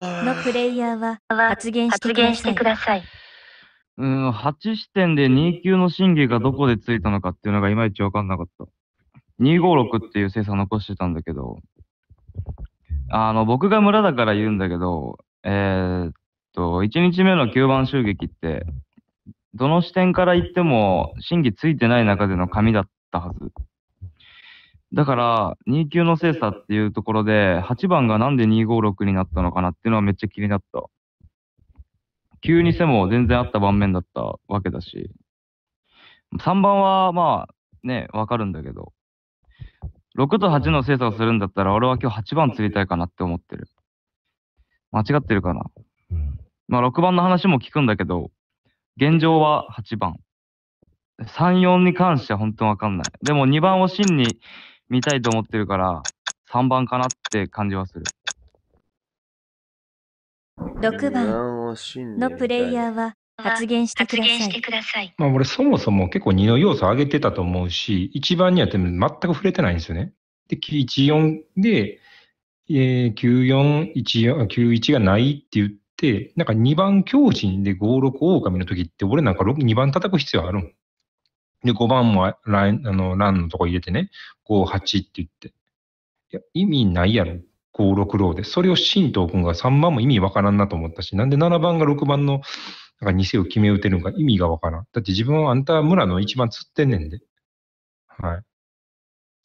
のプレイヤーは発言してください。うん、8視点で2級の審議がどこでついたのかっていうのがいまいちわかんなかった。256っていう精査残してたんだけど、あの、僕が村だから言うんだけど、えー、っと、1日目の9番襲撃って、どの視点から言っても審議ついてない中での紙だったはず。だから、2級の精査っていうところで、8番がなんで256になったのかなっていうのはめっちゃ気になった。急に背も全然あった盤面だったわけだし、3番はまあね、わかるんだけど、6と8の精査をするんだったら、俺は今日8番釣りたいかなって思ってる。間違ってるかな。まあ6番の話も聞くんだけど、現状は8番。3、4に関しては本当わかんない。でも2番を真に見たいと思ってるから、3番かなって感じはする。6番のプレイヤーは発言してください。ださいまあ俺そもそも結構2の要素上げてたと思うし、1番には全く触れてないんですよね。で、94で、えー、9414、91がないって言って、なんか2番強振で56狼の時って俺なんか2番叩く必要あるんで、5番もラインあのランのとこ入れてね、5、8って言って。いや、意味ないやろ。5、6、ローで。それを神藤君が3番も意味わからんなと思ったし、なんで7番が6番のなんか偽を決め打てるのか意味がわからん。だって自分はあんた村の一番釣ってんねんで。はい。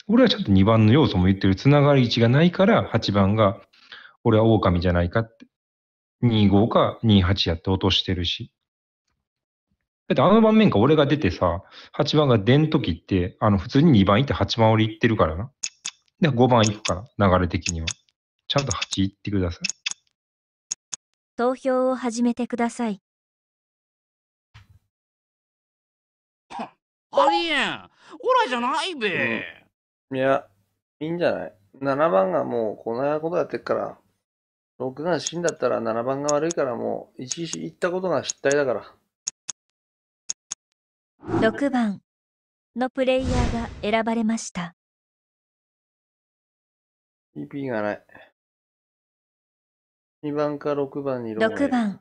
俺はちょっと2番の要素も言ってる。繋がり位置がないから8番が、俺は狼じゃないかって。25か28やって落としてるし。だってあの盤面か俺が出てさ、8番が出んときって、あの普通に2番行って8番折り行ってるからな。で、5番行くから、流れ的には。ちゃんと8行ってください。投票を始めてください。ありえん。オラじゃないべ、うん、いや、いいんじゃない ?7 番がもうこんなことやってっから、6が死んだったら7番が悪いからもう、一時い行ったことが失態だから。6番のプレイヤーが選ばれました PP がない2番か6番に6番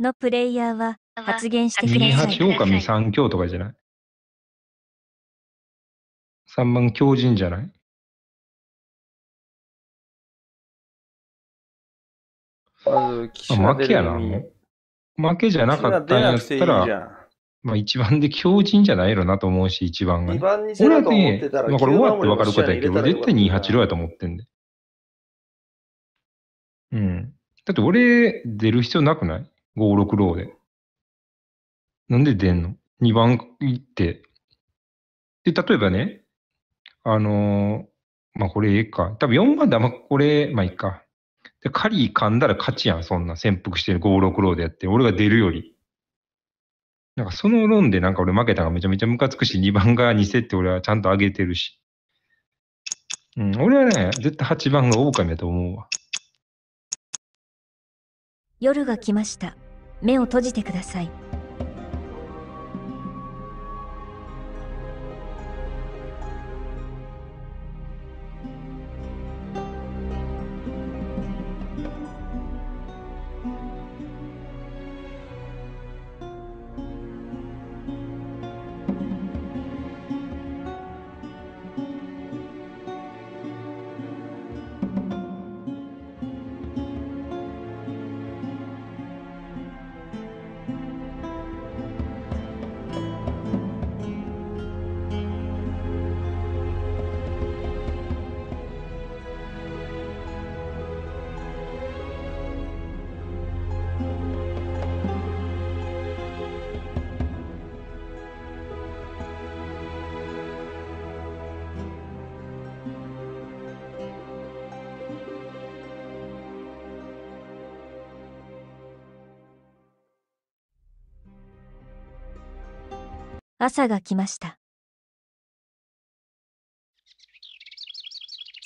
のプレイヤーは発言してください28狼3強とかじゃない3番強人じゃない負けやな。負けじゃなかったんやったら、まあ一番で強靭じゃないやろなと思うし、一番が、ね。2番にせなと思ってたら、ね、まあこれ終わってわかることやけど、絶対二八6やと思ってんで。うん。だって俺、出る必要なくない五六ロで。なんで出んの二番行って。で、例えばね、あのー、まあこれええか。多分四番であんまこれ、まあいいか。で、カり噛んだら勝ちやん、そんな潜伏してる五六ロでやって。俺が出るより。なんかその論でなんか俺負けたがめちゃめちゃムカつくし、2番が2セって俺はちゃんと上げてるし。うん、俺はね、絶対8番が狼だと思うわ。夜が来ました。目を閉じてください。朝が来ました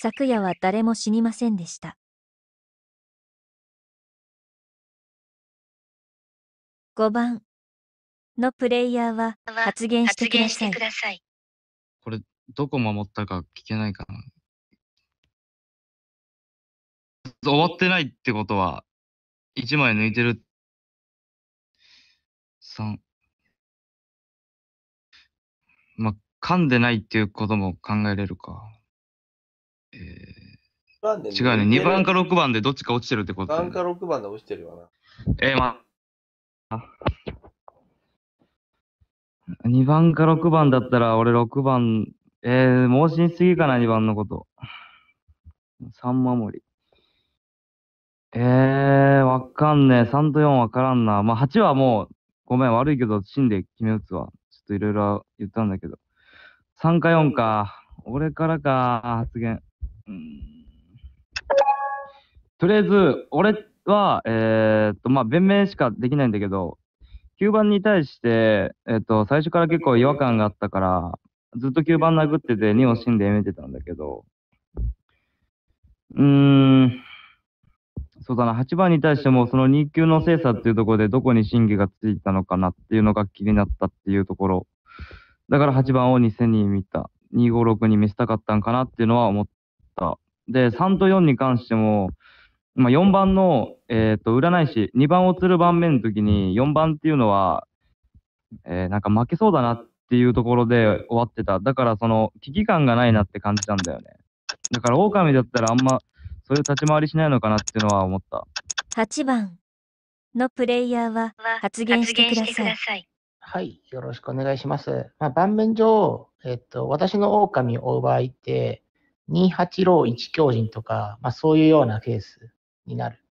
昨夜は誰も死にませんでした5番のプレイヤーは発言してください。さいこれ、どこ守ったか聞けないかな。終わってないってことは、1枚抜いてる。3。噛んでないっていうことも考えれるか。えー、違うね。2番か6番でどっちか落ちてるってこと、ね。2番か6番で落ちてるよな。えー、まあ。2番か6番だったら、俺6番、えー、申信しすぎかな、2番のこと。3守り。えー、わかんねえ。3と4わからんな。まあ、8はもう、ごめん、悪いけど、死んで決め打つわ。ちょっといろいろ言ったんだけど。3か4か。俺からか、発言。とりあえず、俺は、えー、っと、まあ、弁明しかできないんだけど、9番に対して、えー、っと、最初から結構違和感があったから、ずっと9番殴ってて、2を死んでやめてたんだけど、うーん、そうだな、8番に対しても、その2級の精査っていうところで、どこに審議がついたのかなっていうのが気になったっていうところ。だから8番を2000人見た、256に見せたかったんかなっていうのは思った。で、3と4に関しても、まあ、4番の、えー、と占い師、2番を釣る盤面の時に、4番っていうのは、えー、なんか負けそうだなっていうところで終わってた。だからその危機感がないなって感じたんだよね。だから狼だったらあんまそういう立ち回りしないのかなっていうのは思った。8番のプレイヤーは発言してください。はい、よろしくお願いします。まあ、盤面上、えっと、私の狼を追う場合って、2八郎1強人とか、まあ、そういうようなケースになる。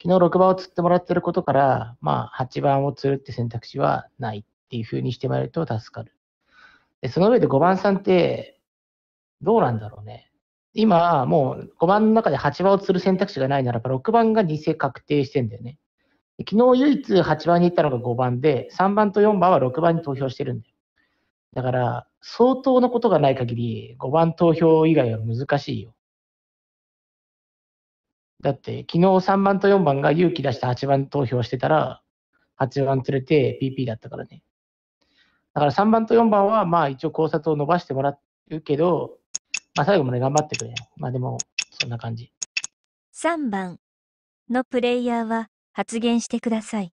昨日6番を釣ってもらってることから、まあ、8番を釣るって選択肢はないっていうふうにしてもらえると助かる。でその上で5番さんって、どうなんだろうね。今、もう5番の中で8番を釣る選択肢がないならば、6番が偽確定してんだよね。昨日唯一8番に行ったのが5番で、3番と4番は6番に投票してるんだよ。だから、相当のことがない限り、5番投票以外は難しいよ。だって、昨日3番と4番が勇気出して8番投票してたら、8番連れて PP だったからね。だから3番と4番は、まあ一応考察を伸ばしてもらうけど、まあ最後まで頑張ってくれ。まあでも、そんな感じ。3番のプレイヤーは、発言してください。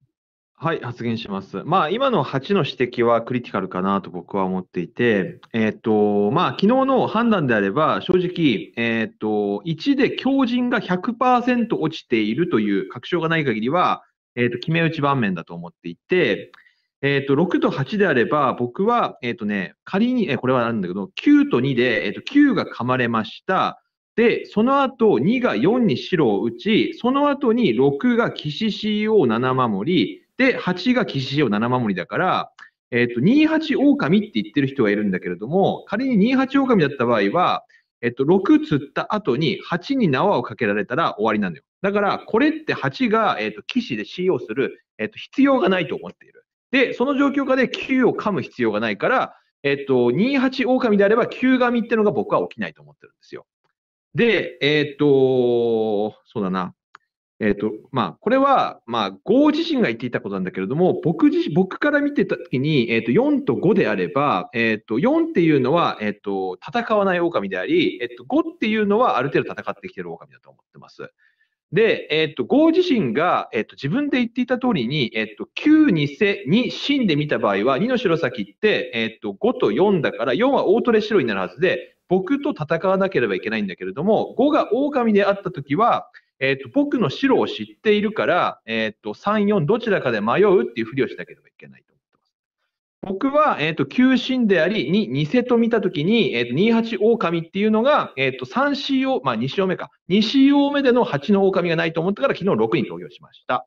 はい、発言します。まあ、今の8の指摘はクリティカルかなと僕は思っていて、えっ、ー、と、まあ、昨日の判断であれば、正直、えっ、ー、と、1で強靭が100%落ちているという確証がない限りは、えっ、ー、と、決め打ち盤面だと思っていて、えっ、と、6と8であれば、僕は、えっ、とね、仮に、えこれはあるんだけど、9と2で、えっ、と、9が噛まれました。で、その後2が4に白を打ち、その後に6が騎士 CO7 守り、で、8が騎士 CO7 守りだから、えっ、ー、と、28狼って言ってる人がいるんだけれども、仮に28狼だった場合は、えっ、ー、と、6釣った後に8に縄をかけられたら終わりなんだよ。だから、これって8が、えー、と、騎士で CO する、えっ、と、必要がないと思っている。で、その状況下で9を噛む必要がないから、えっと、28狼であれば9神ってのが僕は起きないと思ってるんですよ。で、えっ、と、そうだな。えっ、ー、と、まあ、これは、まあ、ゴー自身が言っていたことなんだけれども、僕自身、僕から見てたときに、えっ、ー、と、4と5であれば、えっ、と、4っていうのは、えっ、と、戦わない狼であり、えっ、と、5っていうのはある程度戦ってきてる狼だと思ってます。で、えっ、と、ゴー自身が、えっ、と、自分で言っていた通りに、えっ、と、9にせ、に死んでみた場合は、2の白先って、えっ、と、5と4だから、4は大トレ白になるはずで、僕と戦わなければいけないんだけれども、5が狼であった時は、えー、と、僕の白を知っているから、えー、と、3、4どちらかで迷うっていうふりをしなければいけないと思ってます。僕は、え神ー、と、であり、2、偽と見たときに、えっ、ー、と、28狼っていうのが、えっ、と、3 c まあ、2 c 目か。2CO 目での8の狼がないと思ったから、昨日6に投票しました。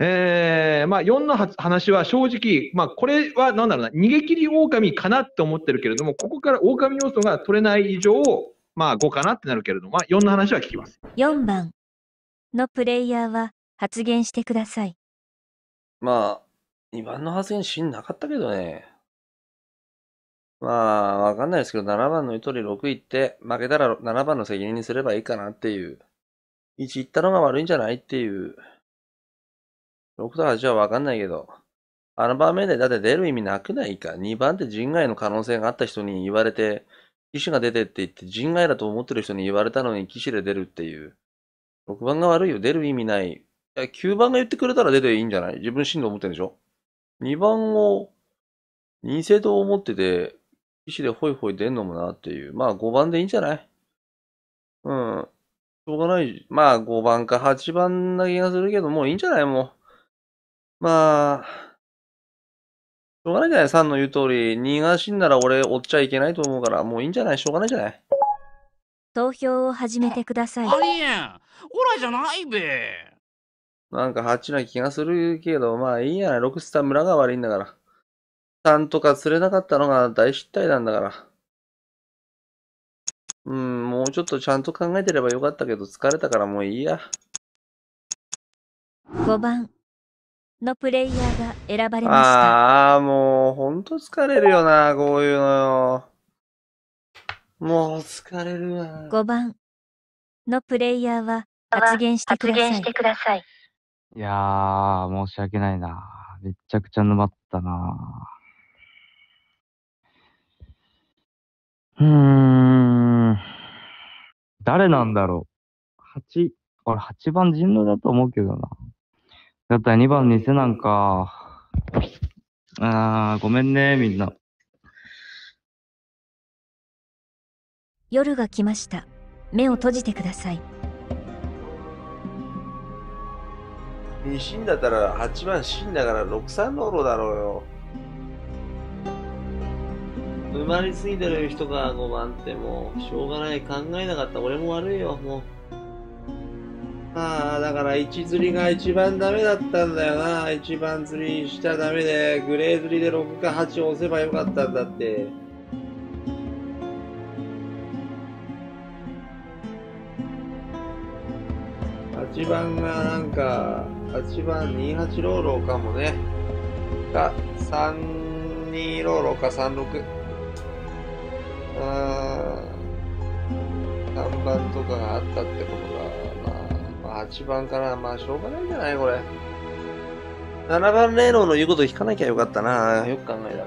えー、まあ、4の話は正直、まあ、これは何だろうな、逃げ切り狼かなって思ってるけれども、ここから狼要素が取れない以上、まあ、5かなってなるけれども、まあ、4の話は聞きます。4番のプレイヤーは発言してください。まあ、2番の発言しんなかったけどね。まあ、わかんないですけど、7番の1人6位って、負けたら7番の責任にすればいいかなっていう。1いったのが悪いんじゃないっていう。6と8はわかんないけど、あの場面でだって出る意味なくないか。2番手人外の可能性があった人に言われて、騎士が出てって言って人外だと思ってる人に言われたのに騎士で出るっていう。6番が悪いよ。出る意味ない。いや、9番が言ってくれたら出ていいんじゃない自分進路思ってるでしょ ?2 番を偽と思ってて、騎士でホイホイ出んのもなっていう。まあ5番でいいんじゃないうん。しょうがない。まあ5番か8番な気がするけど、もういいんじゃないもう。まあ、しょうがないじゃないさんの言う通り、逃がしんなら俺追っちゃいけないと思うから、もういいんじゃないしょうがないじゃない投票を始めてください。ありえんほらじゃないべなんかハチな気がするけど、まあいいやない。ロクスター村が悪いんだから。さんとか釣れなかったのが大失態なんだから。うん、もうちょっとちゃんと考えてればよかったけど、疲れたからもういいや。5番。のプレイヤーが選ばれました。ああ、もう、ほんと疲れるよな、こういうのよ。もう疲れるな。5番のプレイヤーは発言してください。発言してください。いやー、申し訳ないな。めちゃくちゃ沼ったな。うーん。誰なんだろう。8、俺8番人狼だと思うけどな。だったら2番にせなんか。ああ、ごめんね、みんな。夜が来ました。目を閉じてください。2んだったら8番んだから6三のろだろうよ。埋まりすぎてる人が5番ってもうしょうがない考えなかった俺も悪いよもう。ああ、だから1釣りが一番ダメだったんだよな。一番釣りしちゃダメで、グレー釣りで6か8を押せばよかったんだって。8番がなんか、8番28ローローかもね。か、32ローローか36。あー、3番とかがあったってことか。8番かな。まあ、しょうがないんじゃないこれ。7番レーローの言うこと聞かなきゃよかったな。よく考えたら。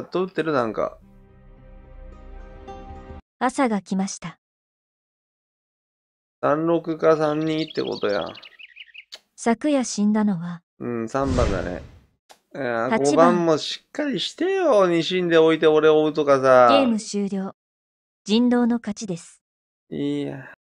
やっと打ってるなんか。朝が来ました。36か32ってことや。昨夜死んだのは。うん、3番だね。5番もしっかりしてよ。2進で置いて俺を追うとかさ。ゲーム終了。人狼の勝ちです。いや。